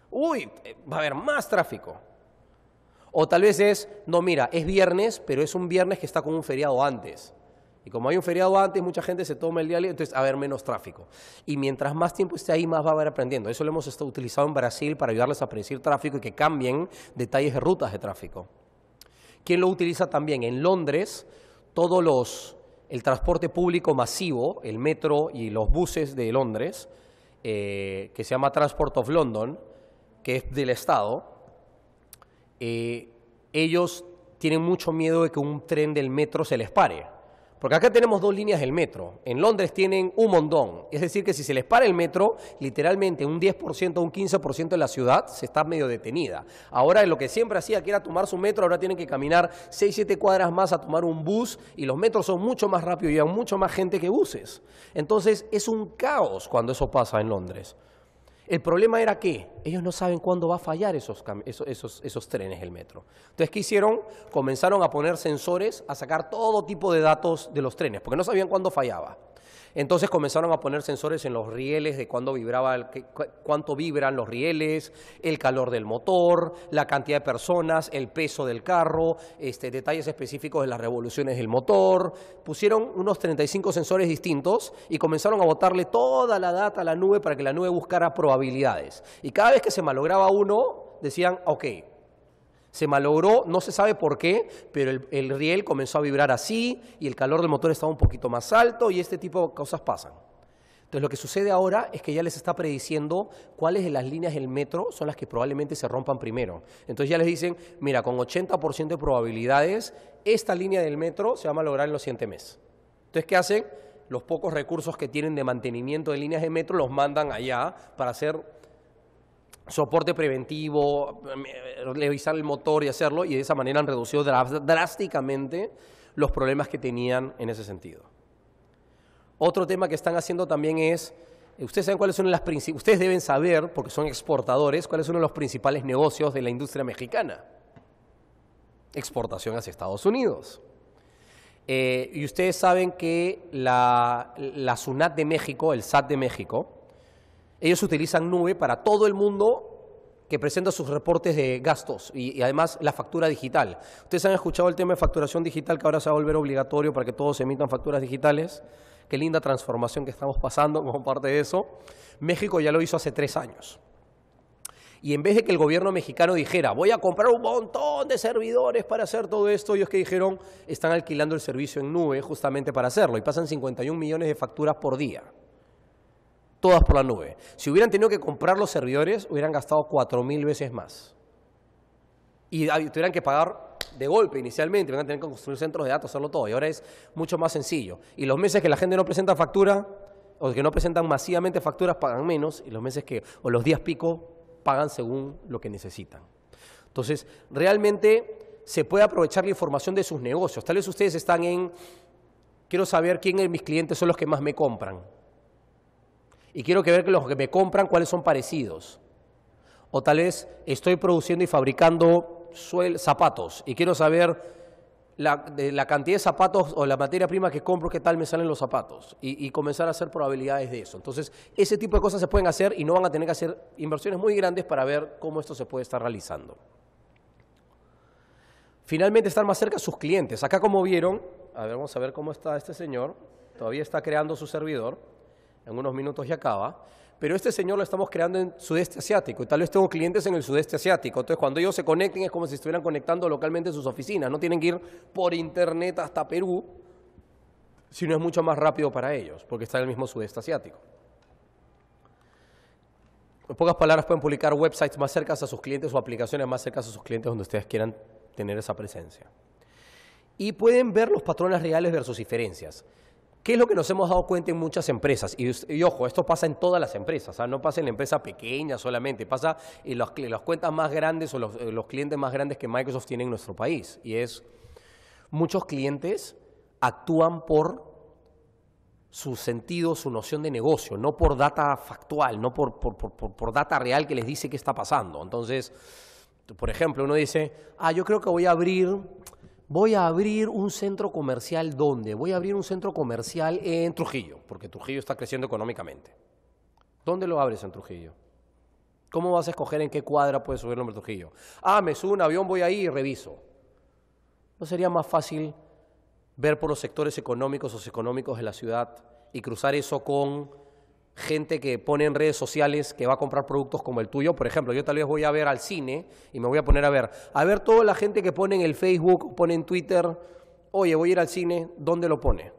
uy, eh, va a haber más tráfico. O tal vez es, no, mira, es viernes, pero es un viernes que está con un feriado antes. Y como hay un feriado antes, mucha gente se toma el día libre, entonces a ver, menos tráfico. Y mientras más tiempo esté ahí, más va a haber aprendiendo. Eso lo hemos estado utilizando en Brasil para ayudarles a predecir tráfico y que cambien detalles de rutas de tráfico. ¿Quién lo utiliza también? En Londres, todos los, el transporte público masivo, el metro y los buses de Londres, eh, que se llama Transport of London, que es del Estado, eh, ellos tienen mucho miedo de que un tren del metro se les pare. Porque acá tenemos dos líneas del metro. En Londres tienen un montón. Es decir, que si se les para el metro, literalmente un 10% o un 15% de la ciudad se está medio detenida. Ahora, lo que siempre hacía, que era tomar su metro, ahora tienen que caminar 6, 7 cuadras más a tomar un bus y los metros son mucho más rápidos y hay mucho más gente que buses. Entonces, es un caos cuando eso pasa en Londres. El problema era que ellos no saben cuándo va a fallar esos, trenes el metro. Entonces, ¿qué hicieron? Comenzaron a poner sensores, a sacar todo tipo de datos de los trenes, porque no sabían cuándo fallaba. Entonces comenzaron a poner sensores en los rieles de vibraba, cuánto vibran los rieles, el calor del motor, la cantidad de personas, el peso del carro, este, detalles específicos de las revoluciones del motor. Pusieron unos 35 sensores distintos y comenzaron a botarle toda la data a la nube para que la nube buscara probabilidades. Y cada vez que se malograba uno, decían, ok, se malogró, no se sabe por qué, pero el, riel comenzó a vibrar así y el calor del motor estaba un poquito más alto y este tipo de cosas pasan. Entonces lo que sucede ahora es que ya les está prediciendo cuáles de las líneas del metro son las que probablemente se rompan primero. Entonces ya les dicen, mira, con 80% de probabilidades, esta línea del metro se va a malograr en los siguientes meses. Entonces, ¿qué hacen? Los pocos recursos que tienen de mantenimiento de líneas de metro los mandan allá para hacer soporte preventivo, mm, eh, revisar el motor y hacerlo, y de esa manera han reducido drásticamente los problemas que tenían en ese sentido. Otro tema que están haciendo también es, eh, ustedes saben cuáles son las ustedes deben saber, porque son exportadores, cuáles son los principales negocios de la industria mexicana. Exportación hacia Estados Unidos. Eh, y ustedes saben que la, la SUNAT de México, el SAT de México, ellos utilizan nube para todo el mundo que presenta sus reportes de gastos y, además la factura digital. Ustedes han escuchado el tema de facturación digital que ahora se va a volver obligatorio para que todos emitan facturas digitales. Qué linda transformación que estamos pasando como parte de eso. México ya lo hizo hace tres años. Y en vez de que el gobierno mexicano dijera, voy a comprar un montón de servidores para hacer todo esto, ellos que dijeron, están alquilando el servicio en nube justamente para hacerlo y pasan 51 millones de facturas por día todas por la nube. Si hubieran tenido que comprar los servidores, hubieran gastado cuatro mil veces más. Ah, y tuvieran que pagar de golpe inicialmente, van a tener que construir centros de datos, hacerlo todo. Y ahora es mucho más sencillo. Y los meses que la gente no presenta factura, o que no presentan masivamente facturas, pagan menos. Y los meses que, o los días pico, pagan según lo que necesitan. Entonces, realmente se puede aprovechar la información de sus negocios. Tal vez ustedes están en, quiero saber quiénes de mis clientes son los que más me compran y quiero que ver que los que me compran cuáles son parecidos. O tal vez estoy produciendo y fabricando zapatos y quiero saber la, de la, cantidad de zapatos o la materia prima que compro, qué tal me salen los zapatos y, comenzar a hacer probabilidades de eso. Entonces, ese tipo de cosas se pueden hacer y no van a tener que hacer inversiones muy grandes para ver cómo esto se puede estar realizando. Finalmente, estar más cerca a sus clientes. Acá, como vieron, a ver, vamos a ver cómo está este señor. Todavía está creando su servidor en unos minutos ya acaba, pero este señor lo estamos creando en sudeste asiático y tal vez tengo clientes en el sudeste asiático. Entonces, cuando ellos se conecten es como si estuvieran conectando localmente sus oficinas, no tienen que ir por internet hasta Perú, sino es mucho más rápido para ellos, porque está en el mismo sudeste asiático. En pocas palabras, pueden publicar websites más cercas a sus clientes o aplicaciones más cercas a sus clientes donde ustedes quieran tener esa presencia. Y pueden ver los patrones reales versus diferencias. ¿Qué es lo que nos hemos dado cuenta en muchas empresas? Y, ojo, esto pasa en todas las empresas, ¿ah? no pasa en la empresa pequeña solamente, pasa en las cuentas más grandes o eh, los, clientes más grandes que Microsoft tiene en nuestro país. Y es, muchos clientes actúan por su sentido, su noción de negocio, no por data factual, no por, por, data real que les dice qué está pasando. Entonces, por ejemplo, uno dice, ah, yo creo que voy a abrir voy a abrir un centro comercial ¿dónde? Voy a abrir un centro comercial en Trujillo, porque Trujillo está creciendo económicamente. ¿Dónde lo abres en Trujillo? ¿Cómo vas a escoger en qué cuadra puedes subir el nombre Trujillo? Ah, me subo un avión, voy ahí y reviso. ¿No sería más fácil ver por los sectores económicos o socioeconómicos de la ciudad y cruzar eso con gente que pone en redes sociales que va a comprar productos como el tuyo. Por ejemplo, yo tal vez voy a ver al cine y me voy a poner a ver, a ver toda la gente que pone en el Facebook, pone en Twitter, oye, voy a ir al cine, ¿dónde lo pone?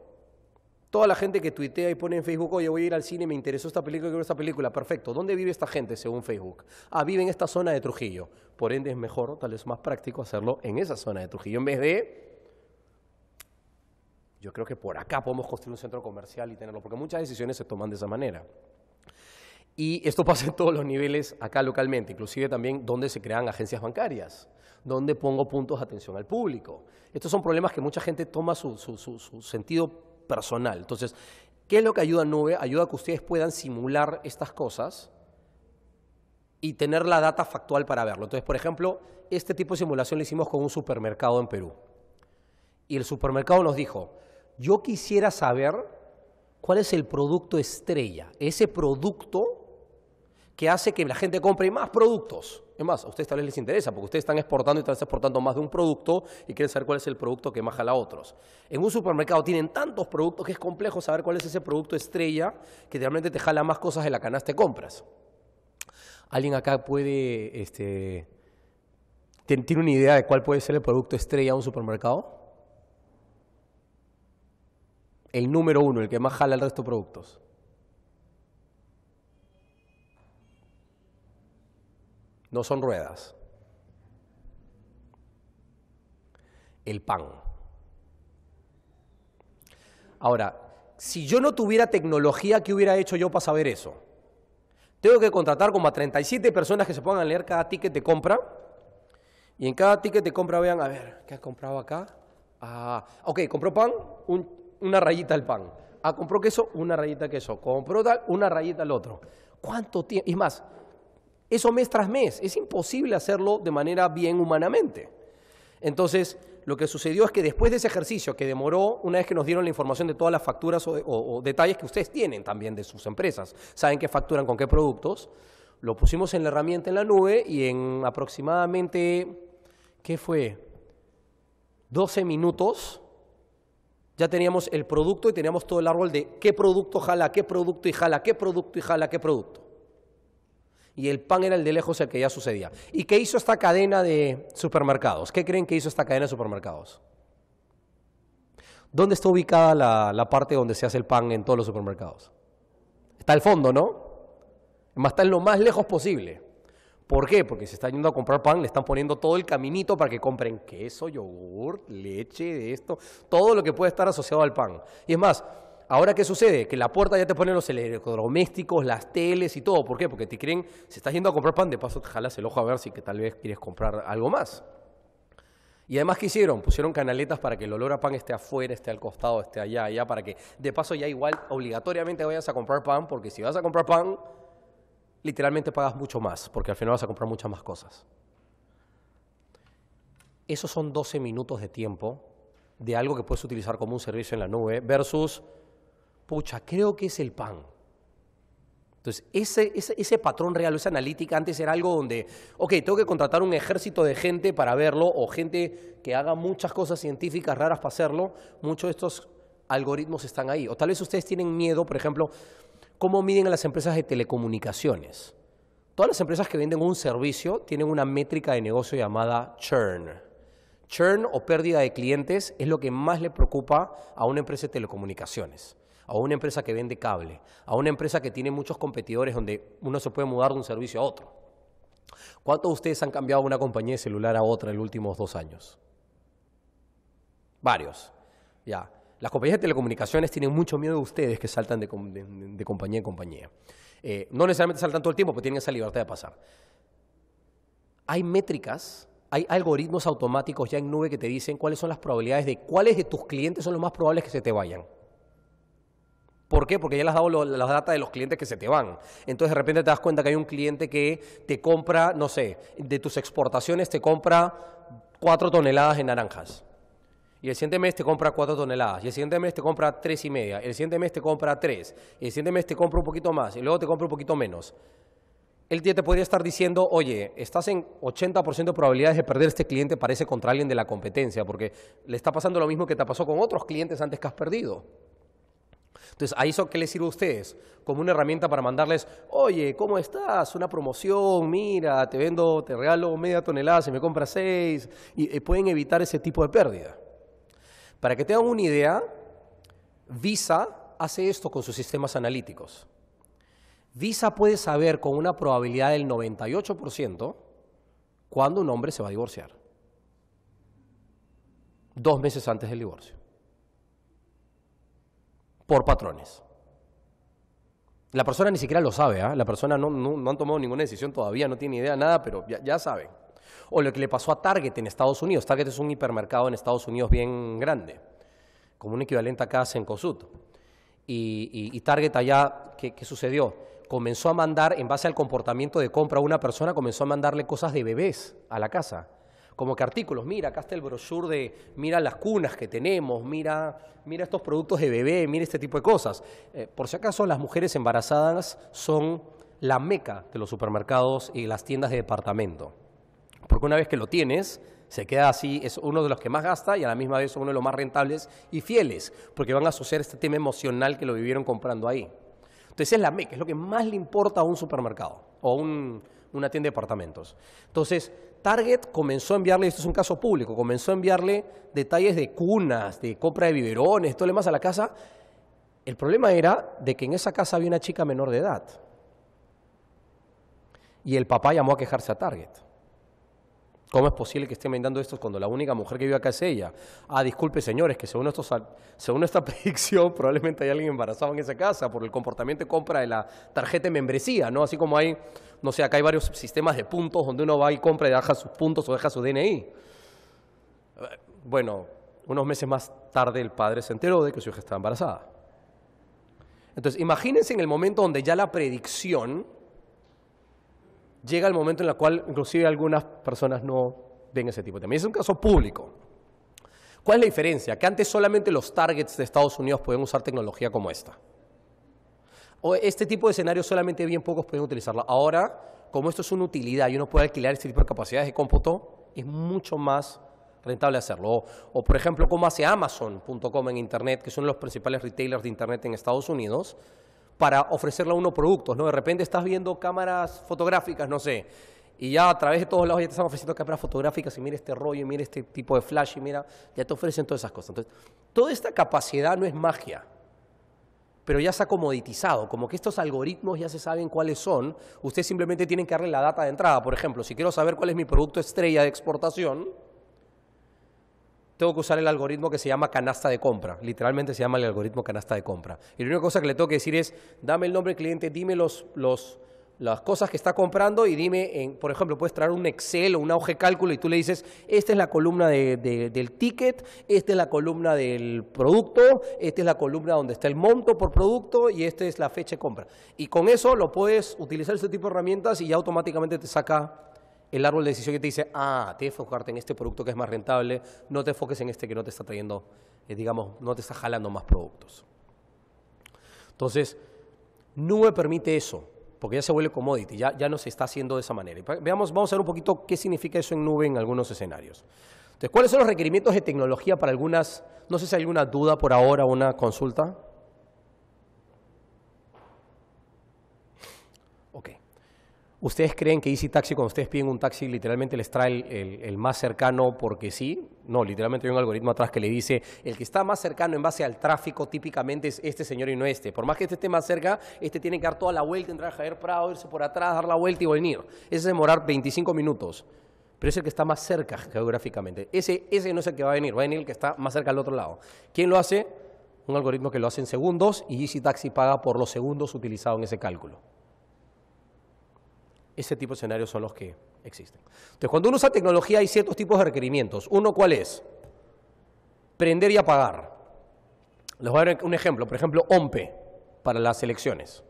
Toda la gente que tuitea y pone en Facebook, oye, voy a ir al cine, me interesó esta película, quiero esta película, perfecto. ¿Dónde vive esta gente según Facebook? Ah, vive en esta zona de Trujillo. Por ende es mejor, tal vez más práctico hacerlo en esa zona de Trujillo en vez de yo creo que por acá podemos construir un centro comercial y tenerlo, porque muchas decisiones se toman de esa manera. Y esto pasa en todos los niveles acá localmente, inclusive también donde se crean agencias bancarias, donde pongo puntos de atención al público. Estos son problemas que mucha gente toma su, sentido personal. Entonces, ¿qué es lo que ayuda a Nube? Ayuda a que ustedes puedan simular estas cosas y tener la data factual para verlo. Entonces, por ejemplo, este tipo de simulación lo hicimos con un supermercado en Perú. Y el supermercado nos dijo, yo quisiera saber cuál es el producto estrella, ese producto que hace que la gente compre más productos. Es más, a ustedes tal vez les interesa, porque ustedes están exportando y están exportando más de un producto y quieren saber cuál es el producto que más jala a otros. En un supermercado tienen tantos productos que es complejo saber cuál es ese producto estrella que realmente te jala más cosas de la canasta de compras. ¿Alguien acá puede, este, tiene una idea de cuál puede ser el producto estrella de un supermercado? el número uno, el que más jala el resto de productos? No son ruedas. El pan. Ahora, si yo no tuviera tecnología, ¿qué hubiera hecho yo para saber eso? Tengo que contratar como a 37 personas que se pongan a leer cada ticket de compra. Y en cada ticket de compra vean, a ver, ¿qué has comprado acá? Ah, ok, compró pan, un, una rayita al pan. Ah, compró queso, una rayita queso. Compró tal, una rayita al otro. ¿Cuánto tiempo? Y más, eso mes tras mes. Es imposible hacerlo de manera bien humanamente. Entonces, lo que sucedió es que después de ese ejercicio que demoró, una vez que nos dieron la información de todas las facturas o, o, detalles que ustedes tienen también de sus empresas, saben qué facturan con qué productos, lo pusimos en la herramienta en la nube y en aproximadamente, ¿qué fue? 12 minutos ya teníamos el producto y teníamos todo el árbol de qué producto jala, qué producto y jala, qué producto y jala, qué producto. Y el pan era el de lejos el que ya sucedía. ¿Y qué hizo esta cadena de supermercados? ¿Qué creen que hizo esta cadena de supermercados? ¿Dónde está ubicada la, parte donde se hace el pan en todos los supermercados? Está al fondo, ¿no? Más está en lo más lejos posible. ¿Por qué? Porque se están yendo a comprar pan, le están poniendo todo el caminito para que compren queso, yogur, leche, de esto, todo lo que puede estar asociado al pan. Y es más, ahora qué sucede? Que la puerta ya te ponen los electrodomésticos, las teles y todo. ¿Por qué? Porque te creen, si estás yendo a comprar pan, de paso te jalas el ojo a ver si tal vez quieres comprar algo más. Y además, ¿qué hicieron? Pusieron canaletas para que el olor a pan esté afuera, esté al costado, esté allá, allá, para que de paso ya igual obligatoriamente vayas a comprar pan, porque si vas a comprar pan, literalmente pagas mucho más, porque al final vas a comprar muchas más cosas. Esos son 12 minutos de tiempo de algo que puedes utilizar como un servicio en la nube versus, pucha, creo que es el pan. Entonces, ese, ese, ese, patrón real, esa analítica, antes era algo donde, ok, tengo que contratar un ejército de gente para verlo, o gente que haga muchas cosas científicas raras para hacerlo. Muchos de estos algoritmos están ahí. O tal vez ustedes tienen miedo, por ejemplo, ¿Cómo miden a las empresas de telecomunicaciones? Todas las empresas que venden un servicio tienen una métrica de negocio llamada churn. Churn o pérdida de clientes es lo que más le preocupa a una empresa de telecomunicaciones, a una empresa que vende cable, a una empresa que tiene muchos competidores donde uno se puede mudar de un servicio a otro. ¿Cuántos de ustedes han cambiado una compañía de celular a otra en los últimos dos años? Varios. Ya. Las compañías de telecomunicaciones tienen mucho miedo de ustedes que saltan de, compañía en compañía. Eh, no necesariamente saltan todo el tiempo, pero tienen esa libertad de pasar. Hay métricas, hay algoritmos automáticos ya en nube que te dicen cuáles son las probabilidades de cuáles de tus clientes son los más probables que se te vayan. ¿Por qué? Porque ya le has dado las data de los clientes que se te van. Entonces de repente te das cuenta que hay un cliente que te compra, no sé, de tus exportaciones te compra cuatro toneladas de naranjas y el siguiente mes te compra 4 toneladas, y el siguiente mes te compra tres y media, el siguiente mes te compra 3, y el siguiente mes te compra un poquito más, y luego te compra un poquito menos. Él te podría estar diciendo, oye, estás en 80% de probabilidades de perder este cliente, parece contra alguien de la competencia, porque le está pasando lo mismo que te pasó con otros clientes antes que has perdido. Entonces, ¿a eso qué les sirve a ustedes? Como una herramienta para mandarles, oye, ¿cómo estás? Una promoción, mira, te vendo, te regalo media tonelada, si me compra seis, y eh, pueden evitar ese tipo de pérdida. Para que tengan una idea, Visa hace esto con sus sistemas analíticos. Visa puede saber con una probabilidad del 98% cuándo un hombre se va a divorciar. Dos meses antes del divorcio. Por patrones. La persona ni siquiera lo sabe, ¿ah? la persona no, ha tomado ninguna decisión todavía, no tiene idea, nada, pero ya, ya saben. O lo que le pasó a Target en Estados Unidos. Target es un hipermercado en Estados Unidos bien grande, como un equivalente acá a casa Y, y, y, Target allá, ¿qué, sucedió? Comenzó a mandar, en base al comportamiento de compra una persona, comenzó a mandarle cosas de bebés a la casa como que artículos, mira, acá está el brochure de, mira las cunas que tenemos, mira, mira estos productos de bebé, mira este tipo de cosas. Eh, por si acaso, las mujeres embarazadas son la meca de los supermercados y las tiendas de departamento porque una vez que lo tienes, se queda así, es uno de los que más gasta y a la misma vez uno de los más rentables y fieles, porque van a asociar este tema emocional que lo vivieron comprando ahí. Entonces es la MEC, es lo que más le importa a un supermercado o un, una tienda de apartamentos. Entonces, Target comenzó a enviarle, esto es un caso público, comenzó a enviarle detalles de cunas, de compra de biberones, todo lo demás a la casa. El problema era de que en esa casa había una chica menor de edad. Y el papá llamó a quejarse a Target. ¿Cómo es posible que esté mandando esto cuando la única mujer que vive acá es ella? Ah, disculpe señores, que según, según esta predicción probablemente hay alguien embarazado en esa casa por el comportamiento de compra de la tarjeta de membresía, ¿no? Así como hay, no sé, acá hay varios sistemas de puntos donde uno va y compra y deja sus puntos o deja su DNI. Bueno, unos meses más tarde el padre se enteró de que su hija estaba embarazada. Entonces, imagínense en el momento donde ya la predicción llega el momento en el cual inclusive algunas personas no ven ese tipo de temas. Es un caso público. ¿Cuál es la diferencia? Que antes solamente los targets de Estados Unidos pueden usar tecnología como esta. O este tipo de escenarios solamente bien pocos pueden utilizarla. Ahora, como esto es una utilidad y uno puede alquilar este tipo de capacidades de cómputo, es mucho más rentable hacerlo. O, o por ejemplo, como hace Amazon.com en Internet, que son los principales retailers de Internet en Estados Unidos, para ofrecerle a uno productos, ¿no? De repente estás viendo cámaras fotográficas, no sé, y ya a través de todos lados ya te están ofreciendo cámaras fotográficas y mira este rollo, y mira este tipo de flash, y mira, ya te ofrecen todas esas cosas. Entonces, toda esta capacidad no es magia, pero ya se ha comoditizado, como que estos algoritmos ya se saben cuáles son, ustedes simplemente tienen que darle la data de entrada. Por ejemplo, si quiero saber cuál es mi producto estrella de exportación, tengo que usar el algoritmo que se llama canasta de compra. Literalmente se llama el algoritmo canasta de compra. Y la única cosa que le tengo que decir es, dame el nombre del cliente, dime los, las cosas que está comprando y dime, por ejemplo, puedes traer un Excel o un auge cálculo y tú le dices, esta es la columna del ticket, esta es la columna del producto, esta es la columna donde está el monto por producto y esta es la fecha de compra. Y con eso lo puedes utilizar este tipo de herramientas y ya automáticamente te saca el árbol de decisión que te dice, ah, tienes que enfocarte en este producto que es más rentable, no te enfoques en este que no te está trayendo, eh, digamos, no te está jalando más productos. Entonces, nube permite eso, porque ya se vuelve commodity, ya, ya no se está haciendo de esa manera. Veamos, vamos a ver un poquito qué significa eso en nube en algunos escenarios. Entonces, ¿cuáles son los requerimientos de tecnología para algunas, no sé si hay alguna duda por ahora, una consulta? ¿Ustedes creen que Easy Taxi, cuando ustedes piden un taxi, literalmente les trae el, más cercano porque sí? No, literalmente hay un algoritmo atrás que le dice, el que está más cercano en base al tráfico típicamente es este señor y no este. Por más que este esté más cerca, este tiene que dar toda la vuelta, entrar a Javier Prado, irse por atrás, dar la vuelta y venir. Ese es demorar 25 minutos. Pero es el que está más cerca geográficamente. Ese, ese no es el que va a venir, va a venir el que está más cerca al otro lado. ¿Quién lo hace? Un algoritmo que lo hace en segundos y Easy Taxi paga por los segundos utilizados en ese cálculo. Ese tipo de escenarios son los que existen. Entonces, cuando uno usa tecnología hay ciertos tipos de requerimientos. Uno, ¿cuál es? Prender y apagar. Les voy a dar un ejemplo. Por ejemplo, OMPE para las elecciones.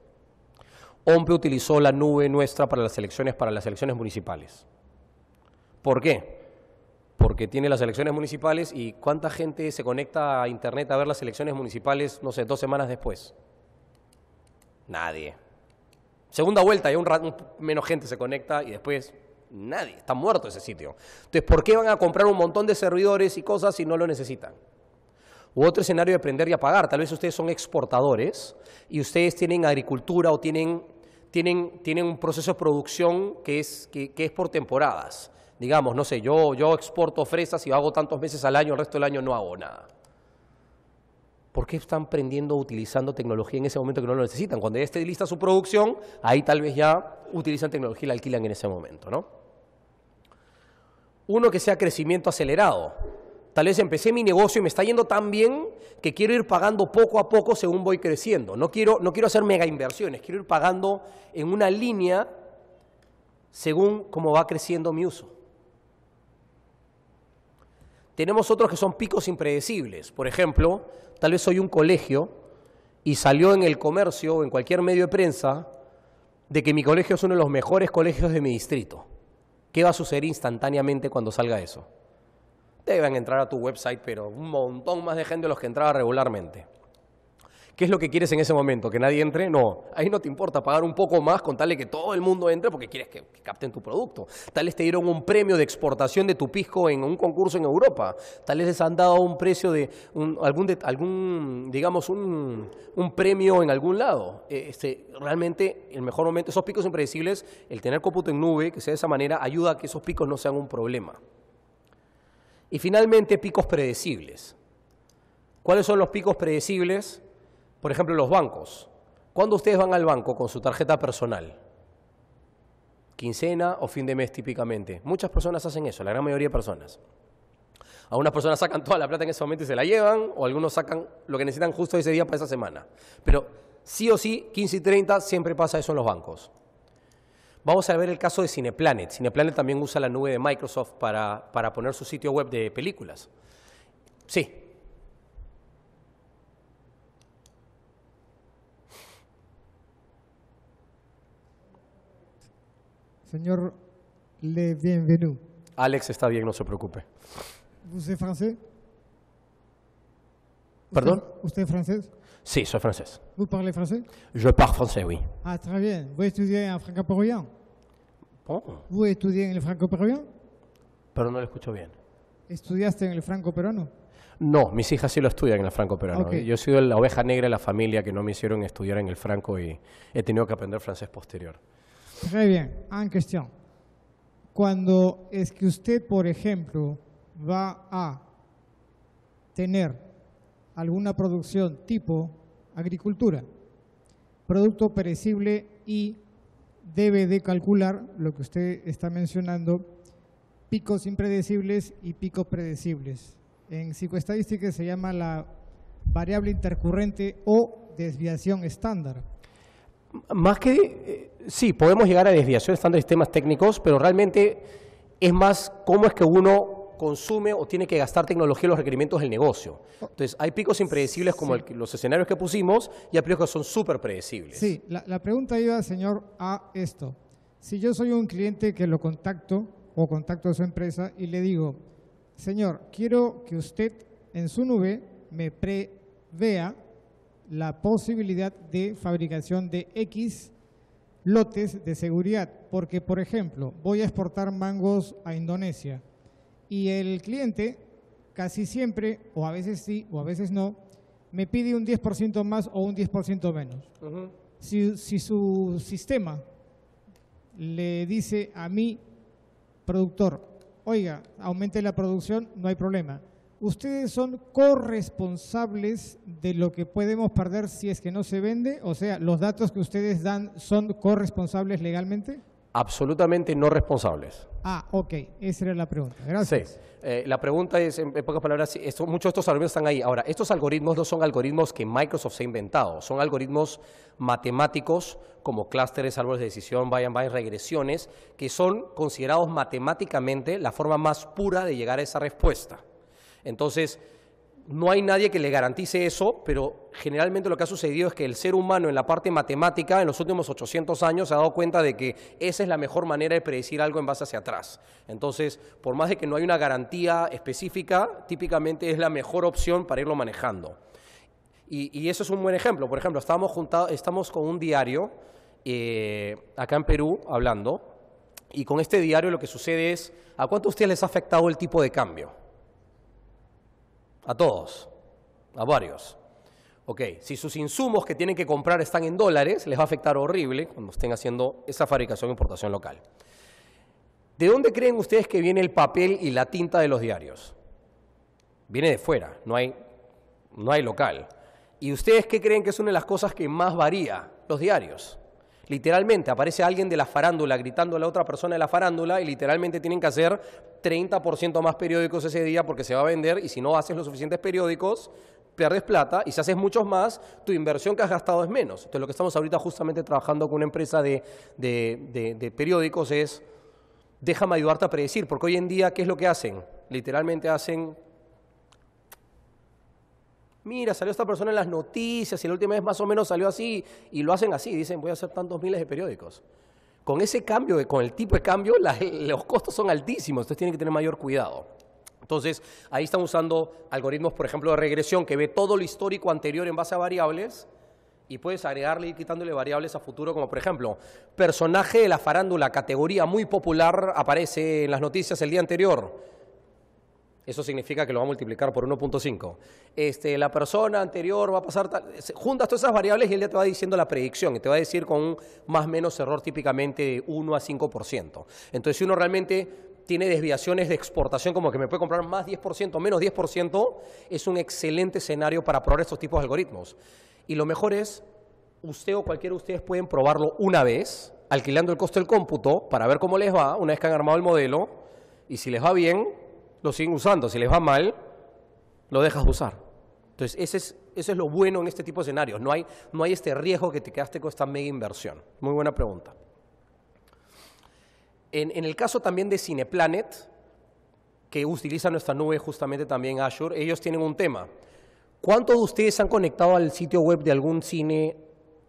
OMPE utilizó la nube nuestra para las elecciones, para las elecciones municipales. ¿Por qué? Porque tiene las elecciones municipales y cuánta gente se conecta a Internet a ver las elecciones municipales, no sé, dos semanas después. Nadie. Segunda vuelta, y un, menos gente se conecta y después nadie, está muerto ese sitio. Entonces, ¿por qué van a comprar un montón de servidores y cosas si no lo necesitan? U otro escenario de prender y apagar. Tal vez ustedes son exportadores y ustedes tienen agricultura o tienen, tienen, tienen un proceso de producción que es, que es por temporadas digamos, no sé, yo, yo exporto fresas y hago tantos meses al año, el resto del año no hago nada. ¿por qué están prendiendo utilizando tecnología en ese momento que no lo necesitan? Cuando ya esté lista su producción, ahí tal vez ya utilizan tecnología y la alquilan en ese momento, ¿no? Uno que sea crecimiento acelerado. Tal vez empecé mi negocio y me está yendo tan bien que quiero ir pagando poco a poco según voy creciendo. No quiero, no quiero hacer mega inversiones, quiero ir pagando en una línea según cómo va creciendo mi uso. Tenemos otros que son picos impredecibles. Por ejemplo, tal vez soy un colegio y salió en el comercio o en cualquier medio de prensa de que mi colegio es uno de los mejores colegios de mi distrito. ¿Qué va a suceder instantáneamente cuando salga eso? Deben entrar a tu website, pero un montón más de gente de los que entraba regularmente. ¿Qué es lo que quieres en ese momento? ¿Que nadie entre? No, ahí no te importa pagar un poco más con tal de que todo el mundo entre porque quieres que, capten tu producto. vez te dieron un premio de exportación de tu pisco en un concurso en Europa. vez les han dado un precio de algún, digamos, un, premio en algún lado. E-, este, realmente el mejor momento, esos picos impredecibles, el tener cómputo en nube, que sea de esa manera, ayuda a que esos picos no sean un problema. Y finalmente, picos predecibles. ¿Cuáles son los picos predecibles? Por ejemplo, los bancos. ¿Cuándo ustedes van al banco con su tarjeta personal? Quincena o fin de mes típicamente. Muchas personas hacen eso, la gran mayoría de personas. Algunas personas sacan toda la plata en ese momento y se la llevan, o algunos sacan lo que necesitan justo ese día para esa semana. Pero sí o sí, 15 y 30 siempre pasa eso en los bancos. Vamos a ver el caso de Cineplanet. Cineplanet también usa la nube de Microsoft para, para poner su sitio web de películas. Sí, Señor le bienvenu. Alex está bien, no se preocupe. ¿Usted es francés? ¿Perdón? ¿Usted es francés? Sí, soy francés. ¿Vos parlez francés? Je parle français, oui. Ah, très bien. ¿Vous estudiez en franco oh. en el franco Pero no lo escucho bien. ¿Estudiaste en el franco-peruano? No, mis hijas sí lo estudian en el franco peruano. Yo he sido la oveja negra de la familia que no me hicieron estudiar en el franco y he tenido que aprender francés posterior. Muy bien. En cuestión. Cuando es que usted, por ejemplo, va a tener alguna producción tipo agricultura, producto perecible y debe de calcular lo que usted está mencionando, picos impredecibles y picos predecibles. En psicoestadística se llama la variable intercurrente o desviación estándar. Más que, eh, sí, podemos llegar a desviaciones estando de sistemas técnicos, pero realmente es más cómo es que uno consume o tiene que gastar tecnología en los requerimientos del negocio. Entonces, hay picos impredecibles como los escenarios que pusimos y hay picos que son súper predecibles. Sí, la pregunta iba, señor, a esto. Si yo soy un cliente que lo contacto o contacto a su empresa y le digo, señor, quiero que usted en su nube me prevea la posibilidad de fabricación de X lotes de seguridad, porque por ejemplo, voy a exportar mangos a Indonesia y el cliente casi siempre, o a veces sí, o a veces no, me pide un 10% más o un 10% menos. si, si su sistema le dice a mi productor, oiga, aumente la producción, no hay problema ustedes son corresponsables de lo que podemos perder si es que no se vende? O sea, ¿los datos que ustedes dan son corresponsables legalmente? Absolutamente no responsables. Ah, ok, esa era la pregunta. Gracias. Eh, la pregunta es, en, pocas palabras, esto, muchos de estos algoritmos están ahí. Ahora, estos algoritmos no son algoritmos que Microsoft se ha inventado, son algoritmos matemáticos como clústeres, árboles de decisión, and buy, regresiones, que son considerados matemáticamente la forma más pura de llegar a esa respuesta. Entonces, no hay nadie que le garantice eso, pero generalmente lo que ha sucedido es que el ser humano en la parte matemática en los últimos 800 años se ha dado cuenta de que esa es la mejor manera de predecir algo en base hacia atrás. Entonces, por más de que no hay una garantía específica, típicamente es la mejor opción para irlo manejando. Y, eso es un buen ejemplo. Por ejemplo, estábamos, juntados, estamos con un diario eh, acá en Perú hablando, y con este diario lo que sucede es, ¿a cuánto a ustedes les ha afectado el tipo de cambio? A todos, a varios. Ok, si sus insumos que tienen que comprar están en dólares, les va a afectar horrible cuando estén haciendo esa fabricación e importación local. ¿De dónde creen ustedes que viene el papel y la tinta de los diarios? Viene de fuera, no hay, no hay local. ¿Y ustedes qué creen que es una de las cosas que más varía? Los diarios. Literalmente, aparece alguien de la farándula gritando a la otra persona de la farándula y literalmente tienen que hacer 30% más periódicos ese día porque se va a vender y si no haces los suficientes periódicos, pierdes plata y si haces muchos más, tu inversión que has gastado es menos. Entonces lo que estamos ahorita justamente trabajando con una empresa de, de periódicos es, déjame ayudarte a predecir, porque hoy en día, ¿qué es lo que hacen? Literalmente hacen mira, salió esta persona en las noticias y la última vez más o menos salió así, y lo hacen así, dicen, voy a hacer tantos miles de periódicos. Con ese cambio, con el tipo de cambio, los costos son altísimos, entonces tienen que tener mayor cuidado. Entonces, ahí están usando algoritmos, por ejemplo, de regresión, que ve todo lo histórico anterior en base a variables, y puedes agregarle y quitándole variables a futuro, como por ejemplo, personaje de la farándula, categoría muy popular, aparece en las noticias el día anterior eso significa que lo va a multiplicar por 1.5. Este, la persona anterior va a pasar... Tal, juntas todas esas variables y él ya te va diciendo la predicción y te va a decir con un más menos error típicamente de 1 a 5%. Entonces, si uno realmente tiene desviaciones de exportación, como que me puede comprar más 10%, menos 10%, es un excelente escenario para probar estos tipos de algoritmos. Y lo mejor es, usted o cualquiera de ustedes pueden probarlo una vez, alquilando el costo del cómputo, para ver cómo les va, una vez que han armado el modelo, y si les va bien, lo siguen usando. Si les va mal, lo dejas usar. Entonces, ese es, eso es lo bueno en este tipo de escenarios. No hay, no hay este riesgo que te quedaste con esta mega inversión. Muy buena pregunta. En, en el caso también de Cineplanet, que utiliza nuestra nube justamente también Azure, ellos tienen un tema. ¿Cuántos de ustedes han conectado al sitio web de algún cine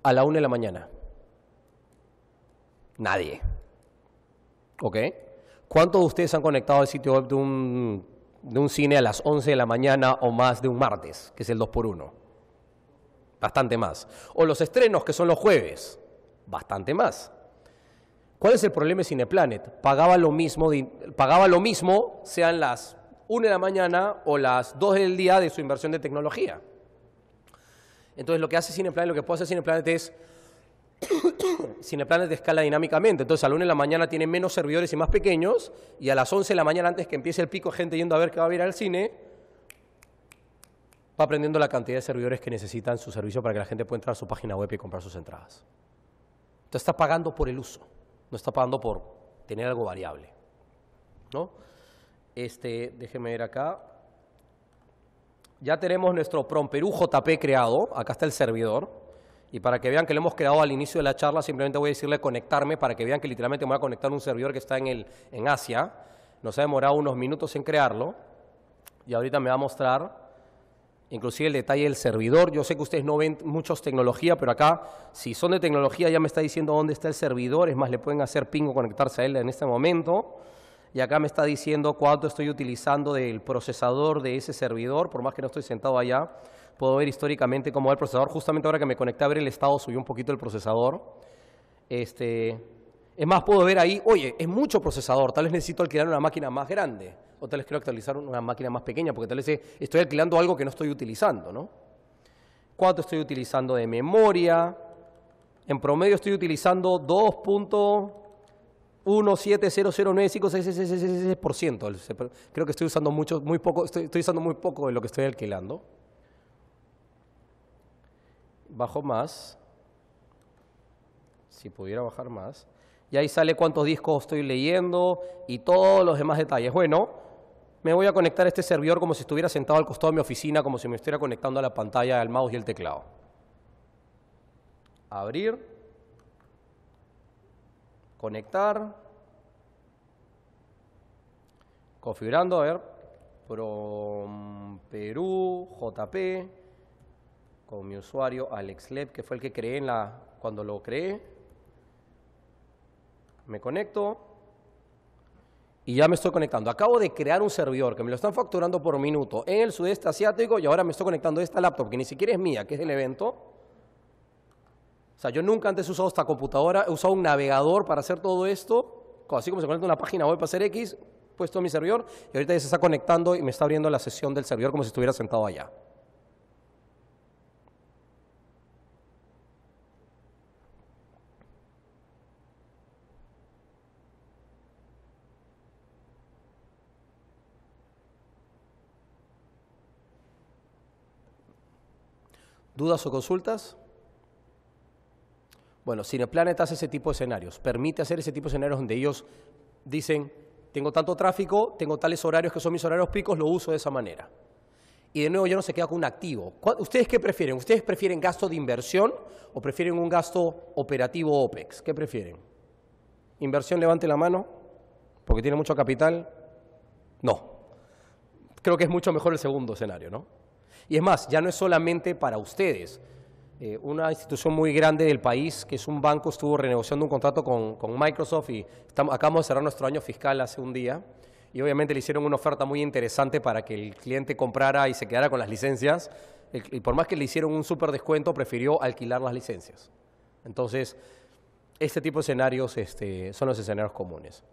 a la una de la mañana? Nadie. ¿Ok? ¿Cuántos de ustedes han conectado al sitio web de un, cine a las 11 de la mañana o más de un martes, que es el 2x1? Bastante más. O los estrenos, que son los jueves. Bastante más. ¿Cuál es el problema de Cineplanet? Pagaba lo mismo, pagaba lo mismo sean las 1 de la mañana o las 2 del día de su inversión de tecnología. Entonces lo que hace Cineplanet, lo que puede hacer Cineplanet es de escala dinámicamente. Entonces, a la 1 de la mañana tienen menos servidores y más pequeños, y a las 11 de la mañana, antes que empiece el pico, gente yendo a ver qué va a ir al cine, va aprendiendo la cantidad de servidores que necesitan su servicio para que la gente pueda entrar a su página web y comprar sus entradas. Entonces, está pagando por el uso, no está pagando por tener algo variable. ¿no? Este, déjeme ver acá. Ya tenemos nuestro Promperú JP creado. Acá está el servidor. Y para que vean que lo hemos creado al inicio de la charla, simplemente voy a decirle conectarme para que vean que literalmente me voy a conectar a un servidor que está en, Asia. Nos ha demorado unos minutos en crearlo y ahorita me va a mostrar inclusive el detalle del servidor. Yo sé que ustedes no ven muchos tecnologías, pero acá si son de tecnología ya me está diciendo dónde está el servidor. Es más, le pueden hacer ping o conectarse a él en este momento. Y acá me está diciendo cuánto estoy utilizando del procesador de ese servidor, por más que no estoy sentado allá puedo ver históricamente cómo va el procesador. Justamente ahora que me conecté a ver el estado, subió un poquito el procesador. Este, es más, puedo ver ahí, oye, es mucho procesador, tal vez necesito alquilar una máquina más grande, o tal vez quiero actualizar una máquina más pequeña, porque tal vez eh, estoy alquilando algo que no estoy utilizando, ¿no? ¿Cuánto estoy utilizando de memoria? En promedio estoy utilizando 2.170095666%. Creo que estoy usando mucho, muy poco, estoy usando muy poco de lo que estoy alquilando. Bajo más, si pudiera bajar más, y ahí sale cuántos discos estoy leyendo y todos los demás detalles. Bueno, me voy a conectar a este servidor como si estuviera sentado al costado de mi oficina, como si me estuviera conectando a la pantalla, al mouse y el teclado. Abrir, conectar, configurando, a ver, Perú, JP, con mi usuario AlexLab, que fue el que creé en la, cuando lo creé. Me conecto y ya me estoy conectando. Acabo de crear un servidor que me lo están facturando por minuto en el sudeste asiático y ahora me estoy conectando a esta laptop que ni siquiera es mía, que es el evento. O sea, yo nunca antes he usado esta computadora, he usado un navegador para hacer todo esto, así como se conecta una página web para hacer X, puesto mi servidor y ahorita ya se está conectando y me está abriendo la sesión del servidor como si estuviera sentado allá. ¿Dudas o consultas? Bueno, Cineplanet hace ese tipo de escenarios, permite hacer ese tipo de escenarios donde ellos dicen, tengo tanto tráfico, tengo tales horarios que son mis horarios picos, lo uso de esa manera. Y de nuevo yo no se queda con un activo. ¿Ustedes qué prefieren? ¿Ustedes prefieren gasto de inversión o prefieren un gasto operativo OPEX? ¿Qué prefieren? ¿Inversión levante la mano? ¿Porque tiene mucho capital? No. Creo que es mucho mejor el segundo escenario, ¿no? Y es más, ya no es solamente para ustedes. Eh, una institución muy grande del país, que es un banco, estuvo renegociando un contrato con, Microsoft y estamos, acabamos de cerrar nuestro año fiscal hace un día. Y obviamente le hicieron una oferta muy interesante para que el cliente comprara y se quedara con las licencias. y por más que le hicieron un súper descuento, prefirió alquilar las licencias. Entonces, este tipo de escenarios este, son los escenarios comunes.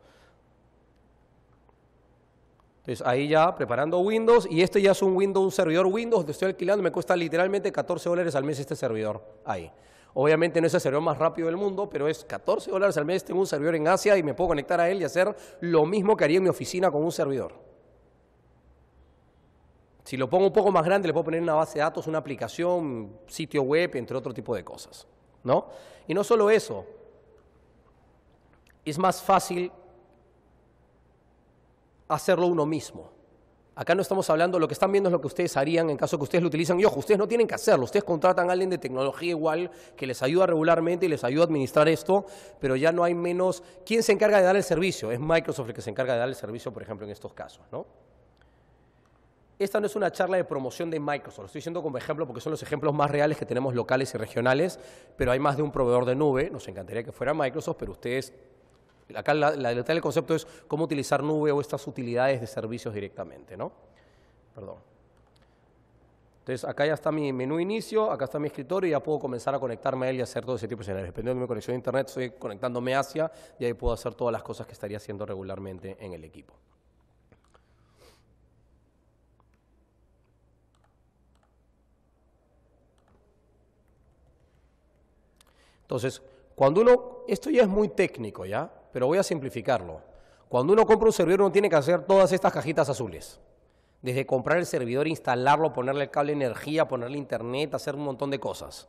Entonces ahí ya preparando Windows y este ya es un Windows, un servidor Windows, que estoy alquilando, me cuesta literalmente 14 dólares al mes este servidor ahí. Obviamente no es el servidor más rápido del mundo, pero es 14 dólares al mes, tengo un servidor en Asia y me puedo conectar a él y hacer lo mismo que haría en mi oficina con un servidor. Si lo pongo un poco más grande, le puedo poner una base de datos, una aplicación, sitio web, entre otro tipo de cosas. ¿no? Y no solo eso, es más fácil hacerlo uno mismo. Acá no estamos hablando, lo que están viendo es lo que ustedes harían en caso que ustedes lo utilizan. Y ojo, ustedes no tienen que hacerlo, ustedes contratan a alguien de tecnología igual que les ayuda regularmente y les ayuda a administrar esto, pero ya no hay menos. ¿Quién se encarga de dar el servicio? Es Microsoft el que se encarga de dar el servicio, por ejemplo, en estos casos, ¿no? Esta no es una charla de promoción de Microsoft, lo estoy diciendo como ejemplo porque son los ejemplos más reales que tenemos locales y regionales, pero hay más de un proveedor de nube, nos encantaría que fuera Microsoft, pero ustedes Acá la, la del concepto es cómo utilizar nube o estas utilidades de servicios directamente, ¿no? Perdón. Entonces, acá ya está mi menú inicio, acá está mi escritorio y ya puedo comenzar a conectarme a él y hacer todo ese tipo de cosas. Dependiendo de mi conexión a internet, estoy conectándome hacia y ahí puedo hacer todas las cosas que estaría haciendo regularmente en el equipo. Entonces, cuando uno, esto ya es muy técnico, ¿ya? pero voy a simplificarlo. Cuando uno compra un servidor, uno tiene que hacer todas estas cajitas azules. Desde comprar el servidor, instalarlo, ponerle el cable de energía, ponerle internet, hacer un montón de cosas.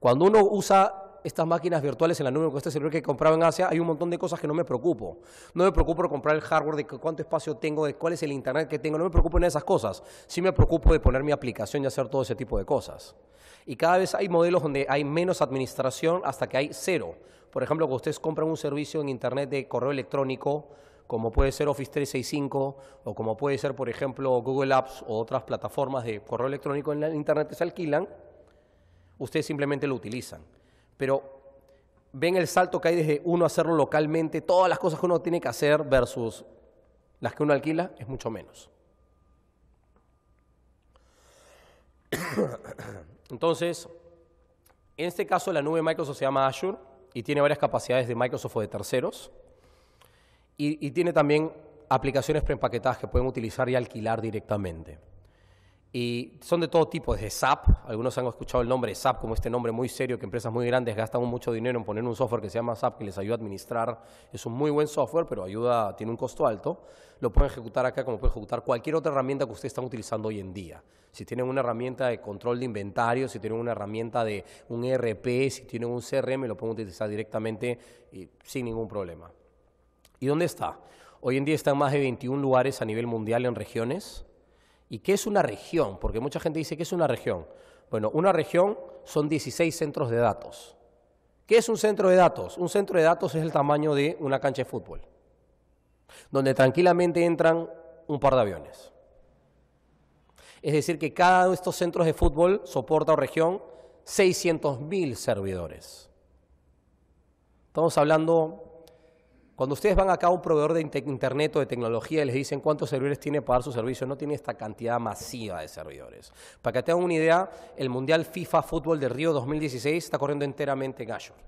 Cuando uno usa estas máquinas virtuales en la nube, con este servidor que compraba en Asia, hay un montón de cosas que no me preocupo. No me preocupo por comprar el hardware, de cuánto espacio tengo, de cuál es el internet que tengo, no me preocupo en esas cosas. Sí me preocupo de poner mi aplicación y hacer todo ese tipo de cosas. Y cada vez hay modelos donde hay menos administración hasta que hay cero. Por ejemplo, que ustedes compran un servicio en Internet de correo electrónico, como puede ser Office 365 o como puede ser, por ejemplo, Google Apps o otras plataformas de correo electrónico en Internet que se alquilan, ustedes simplemente lo utilizan. Pero ven el salto que hay desde uno hacerlo localmente, todas las cosas que uno tiene que hacer versus las que uno alquila, es mucho menos. Entonces, en este caso la nube Microsoft se llama Azure y tiene varias capacidades de Microsoft o de terceros. Y, tiene también aplicaciones preempaquetadas que pueden utilizar y alquilar directamente. Y son de todo tipo, desde SAP, algunos han escuchado el nombre SAP como este nombre muy serio que empresas muy grandes gastan mucho dinero en poner un software que se llama SAP que les ayuda a administrar. Es un muy buen software, pero ayuda, tiene un costo alto. Lo pueden ejecutar acá como pueden ejecutar cualquier otra herramienta que ustedes están utilizando hoy en día. Si tienen una herramienta de control de inventario, si tienen una herramienta de un ERP, si tienen un CRM, lo pueden utilizar directamente sin ningún problema. ¿Y dónde está? Hoy en día están más de 21 lugares a nivel mundial en regiones. ¿Y qué es una región? Porque mucha gente dice, ¿qué es una región? Bueno, una región son 16 centros de datos. ¿Qué es un centro de datos? Un centro de datos es el tamaño de una cancha de fútbol, donde tranquilamente entran un par de aviones. Es decir, que cada uno de estos centros de fútbol soporta o región 600.000 servidores. Estamos hablando cuando ustedes van acá a un proveedor de internet o de tecnología y les dicen cuántos servidores tiene para dar su servicio, no tiene esta cantidad masiva de servidores. Para que tengan una idea, el Mundial FIFA Fútbol de Río 2016 está corriendo enteramente en Azure.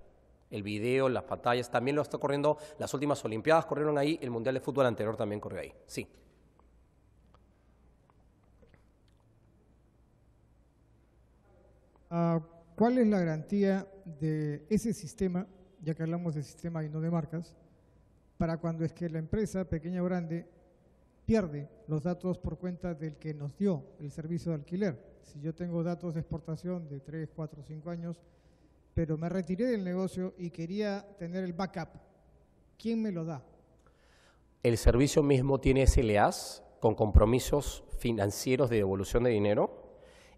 El video, las pantallas, también lo está corriendo. Las últimas Olimpiadas corrieron ahí, el Mundial de Fútbol anterior también corrió ahí. Sí. Ah, ¿Cuál es la garantía de ese sistema, ya que hablamos de sistema y no de marcas? para cuando es que la empresa, pequeña o grande, pierde los datos por cuenta del que nos dio el servicio de alquiler. Si yo tengo datos de exportación de 3, 4, 5 años, pero me retiré del negocio y quería tener el backup, ¿quién me lo da? El servicio mismo tiene SLAs con compromisos financieros de devolución de dinero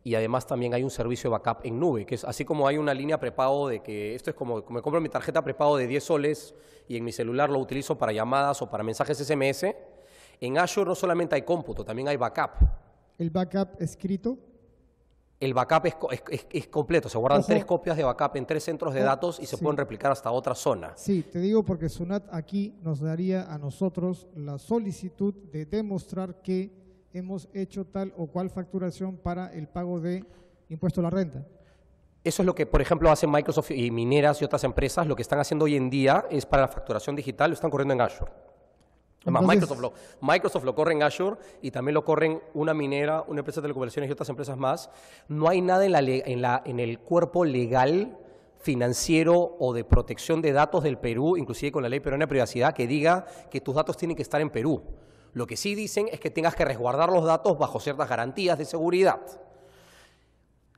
y además también hay un servicio de backup en nube, que es así como hay una línea prepago de que esto es como me compro mi tarjeta prepago de 10 soles y en mi celular lo utilizo para llamadas o para mensajes SMS, en Azure no solamente hay cómputo, también hay backup. ¿El backup escrito? El backup es, es, completo, se guardan tres copias de backup en tres centros de ah, datos y se pueden replicar hasta otra zona. Sí, te digo porque Sunat aquí nos daría a nosotros la solicitud de demostrar que hemos hecho tal o cual facturación para el pago de impuesto a la renta. Eso es lo que, por ejemplo, hacen Microsoft y Mineras y otras empresas. Lo que están haciendo hoy en día es para la facturación digital, lo están corriendo en Azure. Además, Microsoft, lo, Microsoft lo corre en Azure y también lo corren una minera, una empresa de telecomunicaciones y otras empresas más. No hay nada en, la, en, la, en el cuerpo legal, financiero o de protección de datos del Perú, inclusive con la ley peruana de privacidad, que diga que tus datos tienen que estar en Perú. Lo que sí dicen es que tengas que resguardar los datos bajo ciertas garantías de seguridad.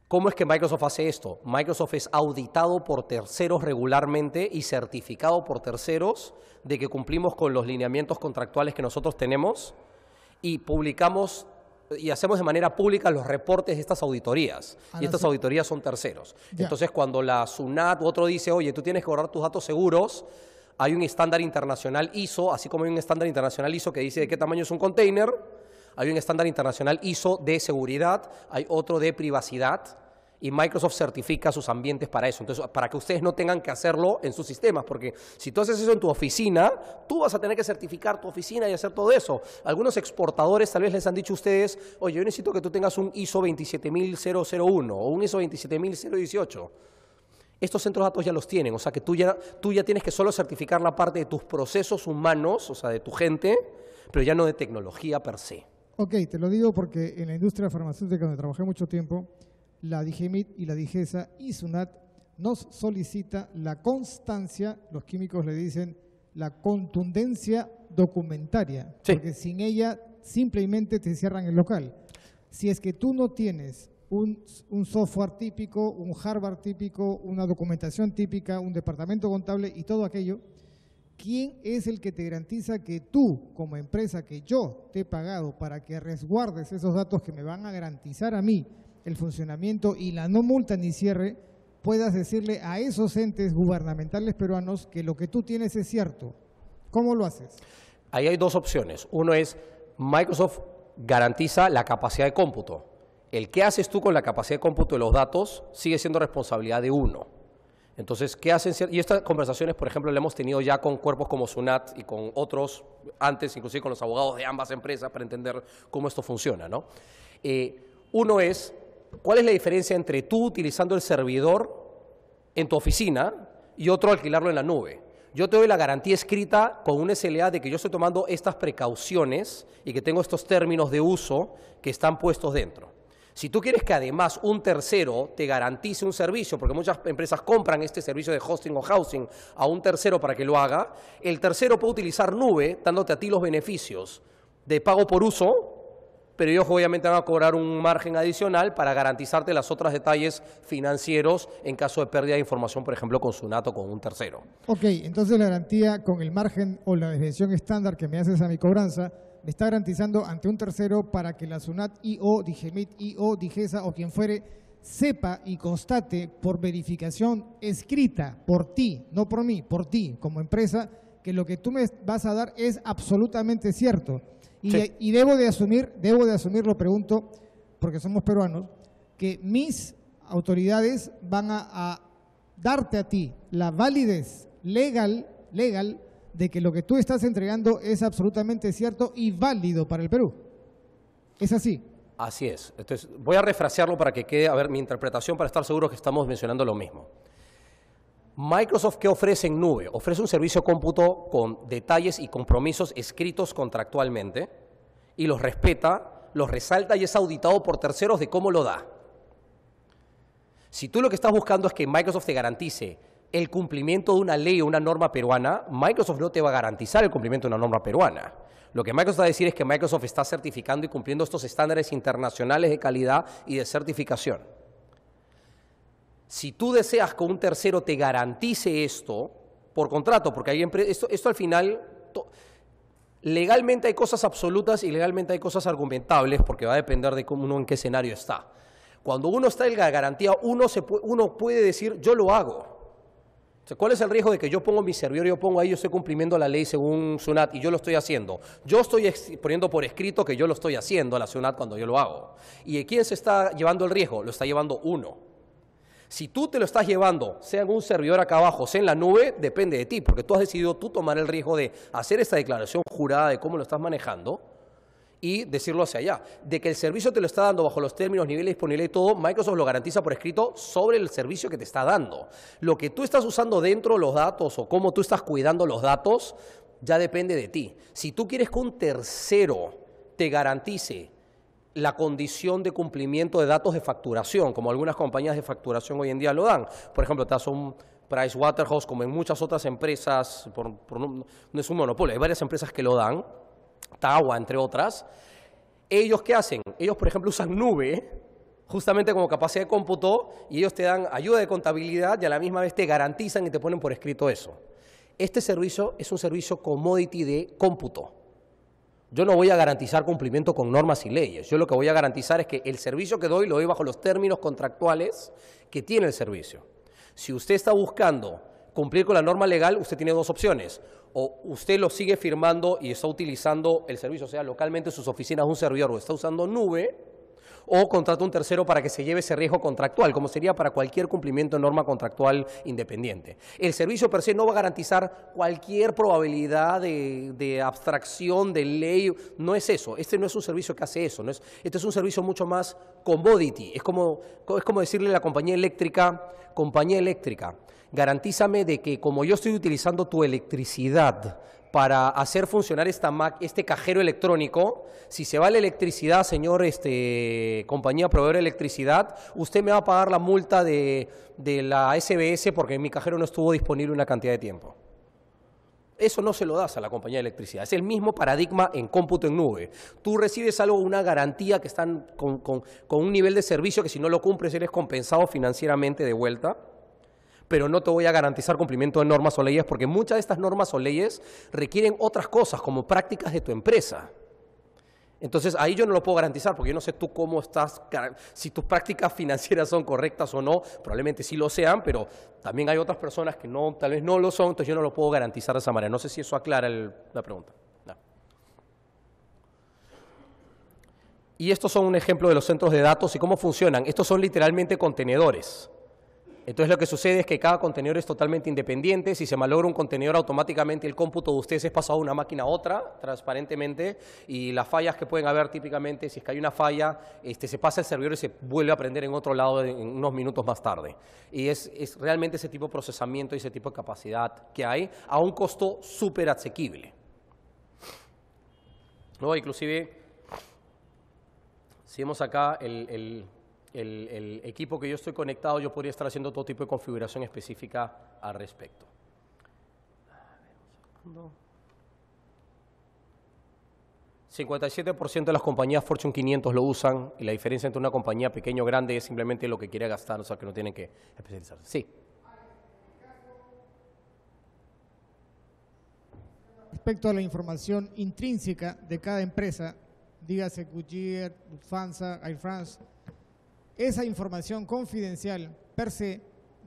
¿Cómo es que Microsoft hace esto? Microsoft es auditado por terceros regularmente y certificado por terceros de que cumplimos con los lineamientos contractuales que nosotros tenemos y publicamos y hacemos de manera pública los reportes de estas auditorías. Ah, y estas auditorías son terceros. Entonces, cuando la SUNAT u otro dice, oye, tú tienes que guardar tus datos seguros, hay un estándar internacional ISO, así como hay un estándar internacional ISO que dice de qué tamaño es un container, hay un estándar internacional ISO de seguridad, hay otro de privacidad y Microsoft certifica sus ambientes para eso. Entonces, para que ustedes no tengan que hacerlo en sus sistemas, porque si tú haces eso en tu oficina, tú vas a tener que certificar tu oficina y hacer todo eso. Algunos exportadores tal vez les han dicho a ustedes, oye, yo necesito que tú tengas un ISO 27001 o un ISO 27018. Estos centros de datos ya los tienen, o sea que tú ya, tú ya tienes que solo certificar la parte de tus procesos humanos, o sea, de tu gente, pero ya no de tecnología per se. Ok, te lo digo porque en la industria farmacéutica donde trabajé mucho tiempo, la DIGEMIT y la DIGESA y SUNAT nos solicita la constancia, los químicos le dicen la contundencia documentaria, porque sin ella simplemente te cierran el local. Si es que tú no tienes un, software típico, un hardware típico, una documentación típica, un departamento contable y todo aquello, ¿quién es el que te garantiza que tú, como empresa que yo te he pagado para que resguardes esos datos que me van a garantizar a mí el funcionamiento y la no multa ni cierre, puedas decirle a esos entes gubernamentales peruanos que lo que tú tienes es cierto? ¿Cómo lo haces? Ahí hay dos opciones. Uno es Microsoft garantiza la capacidad de cómputo el qué haces tú con la capacidad de cómputo de los datos sigue siendo responsabilidad de uno. Entonces, ¿qué hacen? Y estas conversaciones, por ejemplo, las hemos tenido ya con cuerpos como SUNAT y con otros antes, inclusive con los abogados de ambas empresas, para entender cómo esto funciona. ¿no? Eh, uno es, ¿cuál es la diferencia entre tú utilizando el servidor en tu oficina y otro alquilarlo en la nube? Yo te doy la garantía escrita con un SLA de que yo estoy tomando estas precauciones y que tengo estos términos de uso que están puestos dentro. Si tú quieres que además un tercero te garantice un servicio, porque muchas empresas compran este servicio de hosting o housing a un tercero para que lo haga, el tercero puede utilizar nube dándote a ti los beneficios de pago por uso, pero ellos obviamente van a cobrar un margen adicional para garantizarte los otros detalles financieros en caso de pérdida de información, por ejemplo, con su nato con un tercero. Ok, entonces la garantía con el margen o la definición estándar que me haces a mi cobranza me está garantizando ante un tercero para que la SUNAT y o DIGEMIT y o DIGESA o quien fuere sepa y constate por verificación escrita por ti, no por mí, por ti como empresa, que lo que tú me vas a dar es absolutamente cierto. Y, debo de asumir, debo de asumir, lo pregunto, porque somos peruanos, que mis autoridades van a darte a ti la validez legal, legal de que lo que tú estás entregando es absolutamente cierto y válido para el Perú. ¿Es así? Así es. Entonces, voy a refrasearlo para que quede, a ver, mi interpretación para estar seguro que estamos mencionando lo mismo. Microsoft, ¿qué ofrece en nube? Ofrece un servicio cómputo con detalles y compromisos escritos contractualmente y los respeta, los resalta y es auditado por terceros de cómo lo da. Si tú lo que estás buscando es que Microsoft te garantice el cumplimiento de una ley o una norma peruana, Microsoft no te va a garantizar el cumplimiento de una norma peruana. Lo que Microsoft va a decir es que Microsoft está certificando y cumpliendo estos estándares internacionales de calidad y de certificación. Si tú deseas que un tercero te garantice esto por contrato, porque hay esto, esto al final, legalmente hay cosas absolutas y legalmente hay cosas argumentables, porque va a depender de cómo uno en qué escenario está. Cuando uno está en la garantía, uno, uno puede decir, yo lo hago ¿Cuál es el riesgo de que yo pongo mi servidor, y yo pongo ahí, yo estoy cumpliendo la ley según SUNAT y yo lo estoy haciendo? Yo estoy poniendo por escrito que yo lo estoy haciendo a la SUNAT cuando yo lo hago. ¿Y quién se está llevando el riesgo? Lo está llevando uno. Si tú te lo estás llevando, sea en un servidor acá abajo, sea en la nube, depende de ti, porque tú has decidido tú tomar el riesgo de hacer esta declaración jurada de cómo lo estás manejando y decirlo hacia allá. De que el servicio te lo está dando bajo los términos, niveles disponibles y todo, Microsoft lo garantiza por escrito sobre el servicio que te está dando. Lo que tú estás usando dentro de los datos o cómo tú estás cuidando los datos, ya depende de ti. Si tú quieres que un tercero te garantice la condición de cumplimiento de datos de facturación, como algunas compañías de facturación hoy en día lo dan. Por ejemplo, te un Pricewaterhouse, como en muchas otras empresas, no es un monopolio, hay varias empresas que lo dan Tawa, entre otras, ellos qué hacen? Ellos, por ejemplo, usan nube justamente como capacidad de cómputo y ellos te dan ayuda de contabilidad y a la misma vez te garantizan y te ponen por escrito eso. Este servicio es un servicio commodity de cómputo. Yo no voy a garantizar cumplimiento con normas y leyes. Yo lo que voy a garantizar es que el servicio que doy lo doy bajo los términos contractuales que tiene el servicio. Si usted está buscando cumplir con la norma legal, usted tiene dos opciones o usted lo sigue firmando y está utilizando el servicio, o sea, localmente en sus oficinas un servidor o está usando nube, o contrata un tercero para que se lleve ese riesgo contractual, como sería para cualquier cumplimiento de norma contractual independiente. El servicio per se no va a garantizar cualquier probabilidad de, de abstracción, de ley, no es eso. Este no es un servicio que hace eso, no es, este es un servicio mucho más commodity, es como, es como decirle a la compañía eléctrica, compañía eléctrica, garantízame de que como yo estoy utilizando tu electricidad para hacer funcionar este cajero electrónico, si se va la electricidad, señor este, compañía proveedora de electricidad, usted me va a pagar la multa de, la SBS porque mi cajero no estuvo disponible una cantidad de tiempo. Eso no se lo das a la compañía de electricidad. Es el mismo paradigma en cómputo en nube. Tú recibes algo, una garantía que están con, con un nivel de servicio que si no lo cumples eres compensado financieramente de vuelta pero no te voy a garantizar cumplimiento de normas o leyes porque muchas de estas normas o leyes requieren otras cosas como prácticas de tu empresa. Entonces ahí yo no lo puedo garantizar porque yo no sé tú cómo estás, si tus prácticas financieras son correctas o no, probablemente sí lo sean, pero también hay otras personas que no, tal vez no lo son, entonces yo no lo puedo garantizar de esa manera. No sé si eso aclara la pregunta. Y estos son un ejemplo de los centros de datos y cómo funcionan. Estos son literalmente contenedores. Entonces lo que sucede es que cada contenedor es totalmente independiente. Si se malogra un contenedor, automáticamente el cómputo de ustedes es pasado de una máquina a otra, transparentemente, y las fallas que pueden haber típicamente, si es que hay una falla, este, se pasa el servidor y se vuelve a prender en otro lado en unos minutos más tarde. Y es, realmente ese tipo de procesamiento y ese tipo de capacidad que hay a un costo súper asequible. Luego, Inclusive, si vemos acá el el, equipo que yo estoy conectado, yo podría estar haciendo todo tipo de configuración específica al respecto. 57% de las compañías Fortune 500 lo usan y la diferencia entre una compañía pequeña o grande es simplemente lo que quiere gastar, o sea que no tienen que especializarse. Sí. Respecto a la información intrínseca de cada empresa, dígase Goodyear, Lufthansa, Air France, esa información confidencial per se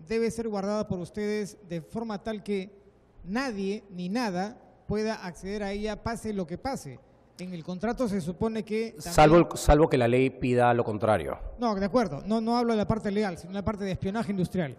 debe ser guardada por ustedes de forma tal que nadie ni nada pueda acceder a ella pase lo que pase. En el contrato se supone que... Salvo, salvo que la ley pida lo contrario. No, de acuerdo. No, no hablo de la parte legal, sino de la parte de espionaje industrial.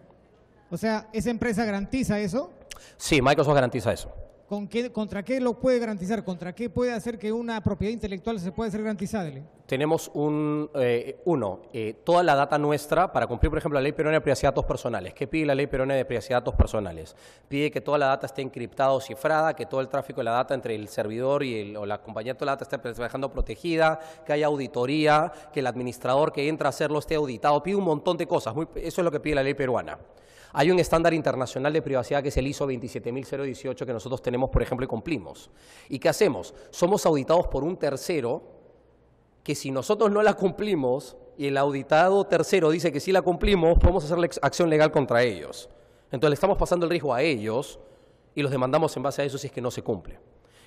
O sea, ¿esa empresa garantiza eso? Sí, Microsoft garantiza eso. ¿Con qué, ¿Contra qué lo puede garantizar? ¿Contra qué puede hacer que una propiedad intelectual se pueda hacer garantizada? Tenemos un, eh, uno, eh, toda la data nuestra para cumplir, por ejemplo, la ley peruana de privacidad de datos personales. ¿Qué pide la ley peruana de privacidad de datos personales? Pide que toda la data esté encriptada o cifrada, que todo el tráfico de la data entre el servidor y el, o la compañía de toda la data esté dejando protegida, que haya auditoría, que el administrador que entra a hacerlo esté auditado. Pide un montón de cosas. eso es lo que pide la ley peruana. Hay un estándar internacional de privacidad que es el ISO 27018 que nosotros tenemos, por ejemplo, y cumplimos. ¿Y qué hacemos? Somos auditados por un tercero que si nosotros no la cumplimos y el auditado tercero dice que si la cumplimos, podemos hacer acción legal contra ellos. Entonces le estamos pasando el riesgo a ellos y los demandamos en base a eso si es que no se cumple.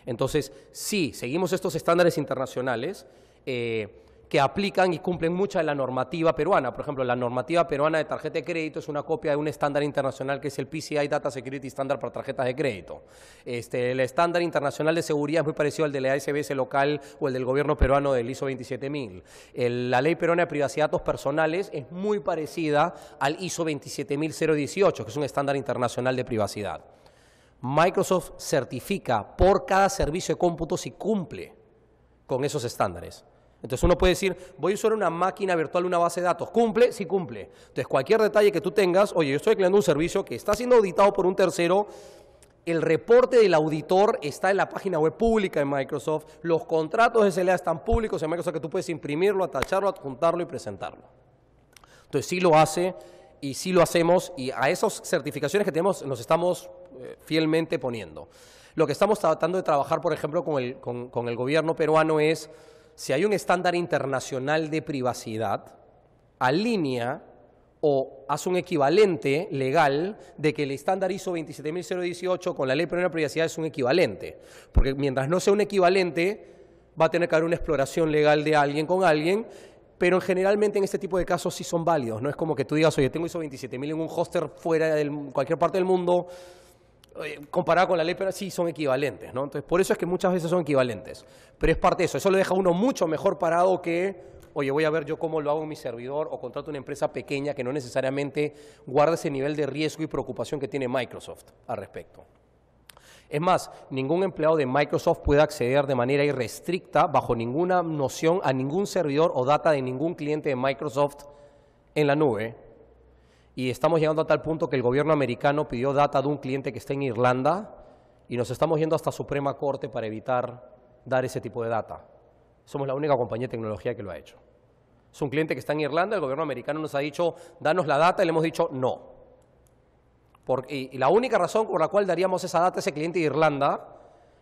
Entonces, sí, seguimos estos estándares internacionales. Eh, que aplican y cumplen mucha de la normativa peruana. Por ejemplo, la normativa peruana de tarjeta de crédito es una copia de un estándar internacional que es el PCI Data Security Standard para tarjetas de crédito. Este, el estándar internacional de seguridad es muy parecido al del la local o el del gobierno peruano del ISO 27000. la ley peruana de privacidad de datos personales es muy parecida al ISO 27018, que es un estándar internacional de privacidad. Microsoft certifica por cada servicio de cómputo si cumple con esos estándares. Entonces uno puede decir, voy a usar una máquina virtual, una base de datos. ¿Cumple? Sí cumple. Entonces cualquier detalle que tú tengas, oye, yo estoy creando un servicio que está siendo auditado por un tercero, el reporte del auditor está en la página web pública de Microsoft, los contratos de SLA están públicos en Microsoft que tú puedes imprimirlo, atacharlo, adjuntarlo y presentarlo. Entonces sí lo hace y sí lo hacemos y a esas certificaciones que tenemos nos estamos eh, fielmente poniendo. Lo que estamos tratando de trabajar, por ejemplo, con el, con el gobierno peruano es si hay un estándar internacional de privacidad, alinea o hace un equivalente legal de que el estándar ISO 27018 con la ley primera de privacidad es un equivalente. Porque mientras no sea un equivalente, va a tener que haber una exploración legal de alguien con alguien, pero generalmente en este tipo de casos sí son válidos. No es como que tú digas, oye, tengo ISO 27000 en un hoster fuera de cualquier parte del mundo, eh, comparado con la ley pero sí son equivalentes, ¿no? Entonces, por eso es que muchas veces son equivalentes, pero es parte de eso, eso lo deja uno mucho mejor parado que, oye, voy a ver yo cómo lo hago en mi servidor o contrato una empresa pequeña que no necesariamente guarda ese nivel de riesgo y preocupación que tiene Microsoft al respecto. Es más, ningún empleado de Microsoft puede acceder de manera irrestricta, bajo ninguna noción, a ningún servidor o data de ningún cliente de Microsoft en la nube y estamos llegando a tal punto que el gobierno americano pidió data de un cliente que está en Irlanda y nos estamos yendo hasta Suprema Corte para evitar dar ese tipo de data. Somos la única compañía de tecnología que lo ha hecho. Es un cliente que está en Irlanda, el gobierno americano nos ha dicho, danos la data, y le hemos dicho no. y la única razón por la cual daríamos esa data a ese cliente de Irlanda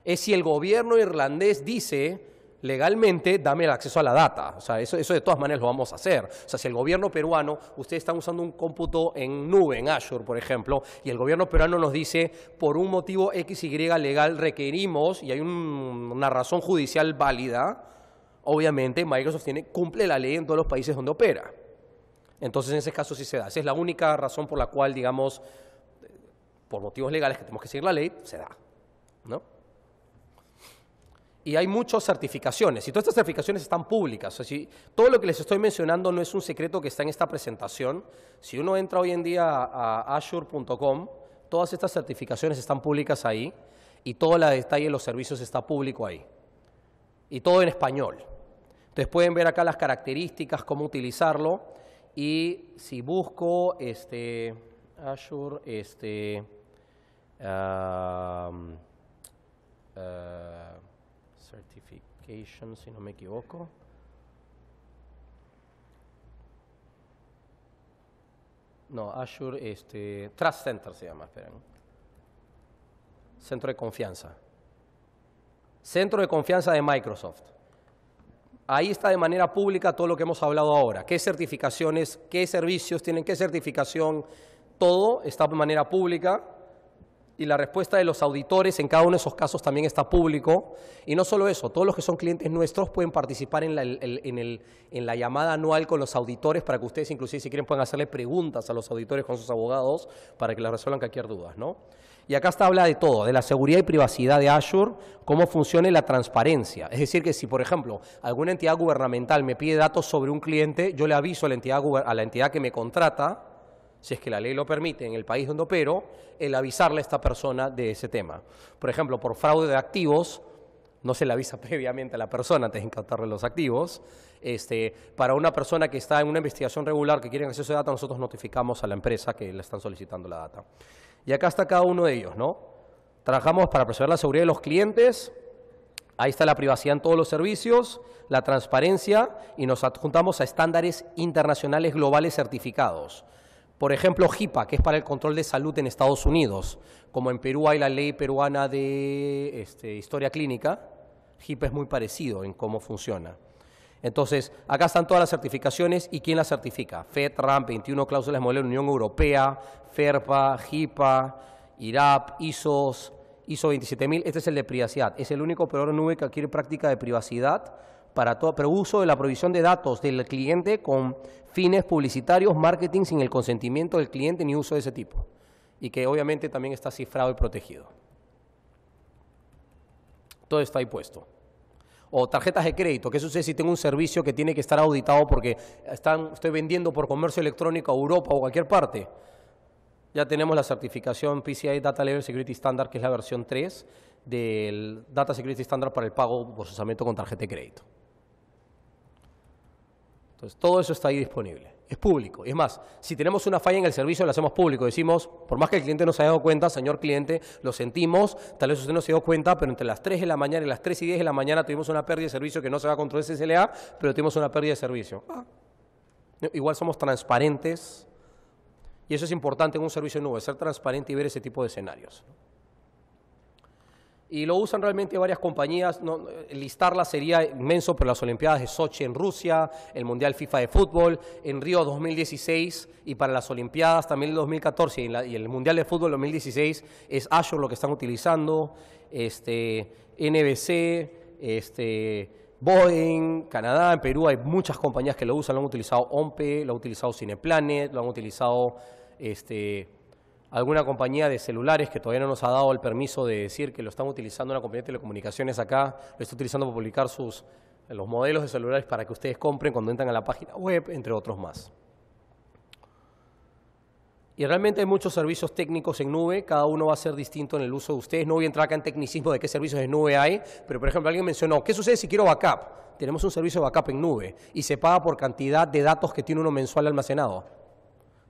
es si el gobierno irlandés dice legalmente dame el acceso a la data. O sea, eso, eso de todas maneras lo vamos a hacer. O sea, si el gobierno peruano, ustedes están usando un cómputo en nube, en Azure, por ejemplo, y el gobierno peruano nos dice, por un motivo XY legal requerimos, y hay una razón judicial válida, obviamente Microsoft tiene, cumple la ley en todos los países donde opera. Entonces, en ese caso sí se da. Esa es la única razón por la cual, digamos, por motivos legales que tenemos que seguir la ley, se da. ¿No? y hay muchas certificaciones, y todas estas certificaciones están públicas. todo lo que les estoy mencionando no es un secreto que está en esta presentación. Si uno entra hoy en día a azure.com, todas estas certificaciones están públicas ahí, y todo el detalle de los servicios está público ahí. Y todo en español. Entonces pueden ver acá las características, cómo utilizarlo, y si busco este, Azure, este, eh, Certification, si no me equivoco. No, Azure, este, Trust Center se llama, esperen. Centro de confianza. Centro de confianza de Microsoft. Ahí está de manera pública todo lo que hemos hablado ahora. ¿Qué certificaciones, qué servicios tienen, qué certificación? Todo está de manera pública y la respuesta de los auditores en cada uno de esos casos también está público. Y no solo eso, todos los que son clientes nuestros pueden participar en la, llamada anual con los auditores para que ustedes inclusive si quieren puedan hacerle preguntas a los auditores con sus abogados para que les resuelvan cualquier duda. ¿no? Y acá está habla de todo, de la seguridad y privacidad de Azure, cómo funciona la transparencia. Es decir, que si, por ejemplo, alguna entidad gubernamental me pide datos sobre un cliente, yo le aviso a la entidad, a la entidad que me contrata si es que la ley lo permite, en el país donde opero, el avisarle a esta persona de ese tema. Por ejemplo, por fraude de activos, no se le avisa previamente a la persona antes de incautarle los activos. Este, para una persona que está en una investigación regular que quiere acceso a data, nosotros notificamos a la empresa que le están solicitando la data. Y acá está cada uno de ellos, ¿no? Trabajamos para preservar la seguridad de los clientes, ahí está la privacidad en todos los servicios, la transparencia y nos adjuntamos a estándares internacionales globales certificados. Por ejemplo, HIPAA, que es para el control de salud en Estados Unidos. Como en Perú hay la ley peruana de este, historia clínica, HIPAA es muy parecido en cómo funciona. Entonces, acá están todas las certificaciones y quién las certifica. RAMP, 21 cláusulas modelo Unión Europea, FERPA, HIPAA, IRAP, ISOS, ISO 27000. Este es el de privacidad. Es el único operador nube que adquiere práctica de privacidad para todo pero uso de la provisión de datos del cliente con fines publicitarios, marketing sin el consentimiento del cliente ni uso de ese tipo. Y que obviamente también está cifrado y protegido. Todo está ahí puesto. O tarjetas de crédito. ¿Qué sucede si tengo un servicio que tiene que estar auditado porque están, estoy vendiendo por comercio electrónico a Europa o cualquier parte? Ya tenemos la certificación PCI Data Level Security Standard, que es la versión 3 del Data Security Standard para el pago por procesamiento con tarjeta de crédito todo eso está ahí disponible. Es público. Es más, si tenemos una falla en el servicio, la hacemos público. Decimos, por más que el cliente no se haya dado cuenta, señor cliente, lo sentimos, tal vez usted no se dado cuenta, pero entre las 3 de la mañana y las 3 y 10 de la mañana tuvimos una pérdida de servicio que no se va a controlar SLA, pero tuvimos una pérdida de servicio. Ah. Igual somos transparentes. Y eso es importante en un servicio nuevo, ser transparente y ver ese tipo de escenarios y lo usan realmente varias compañías. No, listarlas sería inmenso, pero las Olimpiadas de Sochi en Rusia, el Mundial FIFA de Fútbol, en Río 2016 y para las Olimpiadas también el 2014 y, el Mundial de Fútbol 2016 es Azure lo que están utilizando, este, NBC, este, Boeing, Canadá, en Perú hay muchas compañías que lo usan, lo han utilizado OMPE, lo han utilizado Cineplanet, lo han utilizado... Este, alguna compañía de celulares que todavía no nos ha dado el permiso de decir que lo están utilizando una compañía de telecomunicaciones acá, lo está utilizando para publicar sus, los modelos de celulares para que ustedes compren cuando entran a la página web, entre otros más. Y realmente hay muchos servicios técnicos en nube, cada uno va a ser distinto en el uso de ustedes. No voy a entrar acá en tecnicismo de qué servicios de nube hay, pero por ejemplo alguien mencionó, ¿qué sucede si quiero backup? Tenemos un servicio de backup en nube y se paga por cantidad de datos que tiene uno mensual almacenado.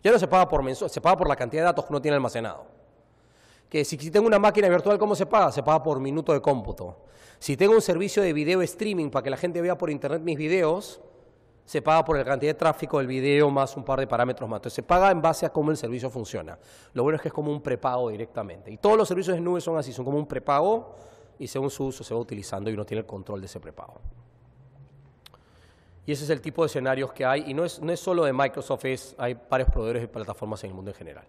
Ya no se paga por mensual, se paga por la cantidad de datos que uno tiene almacenado. Que si tengo una máquina virtual, ¿cómo se paga? Se paga por minuto de cómputo. Si tengo un servicio de video streaming para que la gente vea por internet mis videos, se paga por la cantidad de tráfico del video más un par de parámetros más. Entonces se paga en base a cómo el servicio funciona. Lo bueno es que es como un prepago directamente. Y todos los servicios de nube son así, son como un prepago y según su uso se va utilizando y uno tiene el control de ese prepago. Y ese es el tipo de escenarios que hay, y no es, no es solo de Microsoft, hay varios proveedores y plataformas en el mundo en general.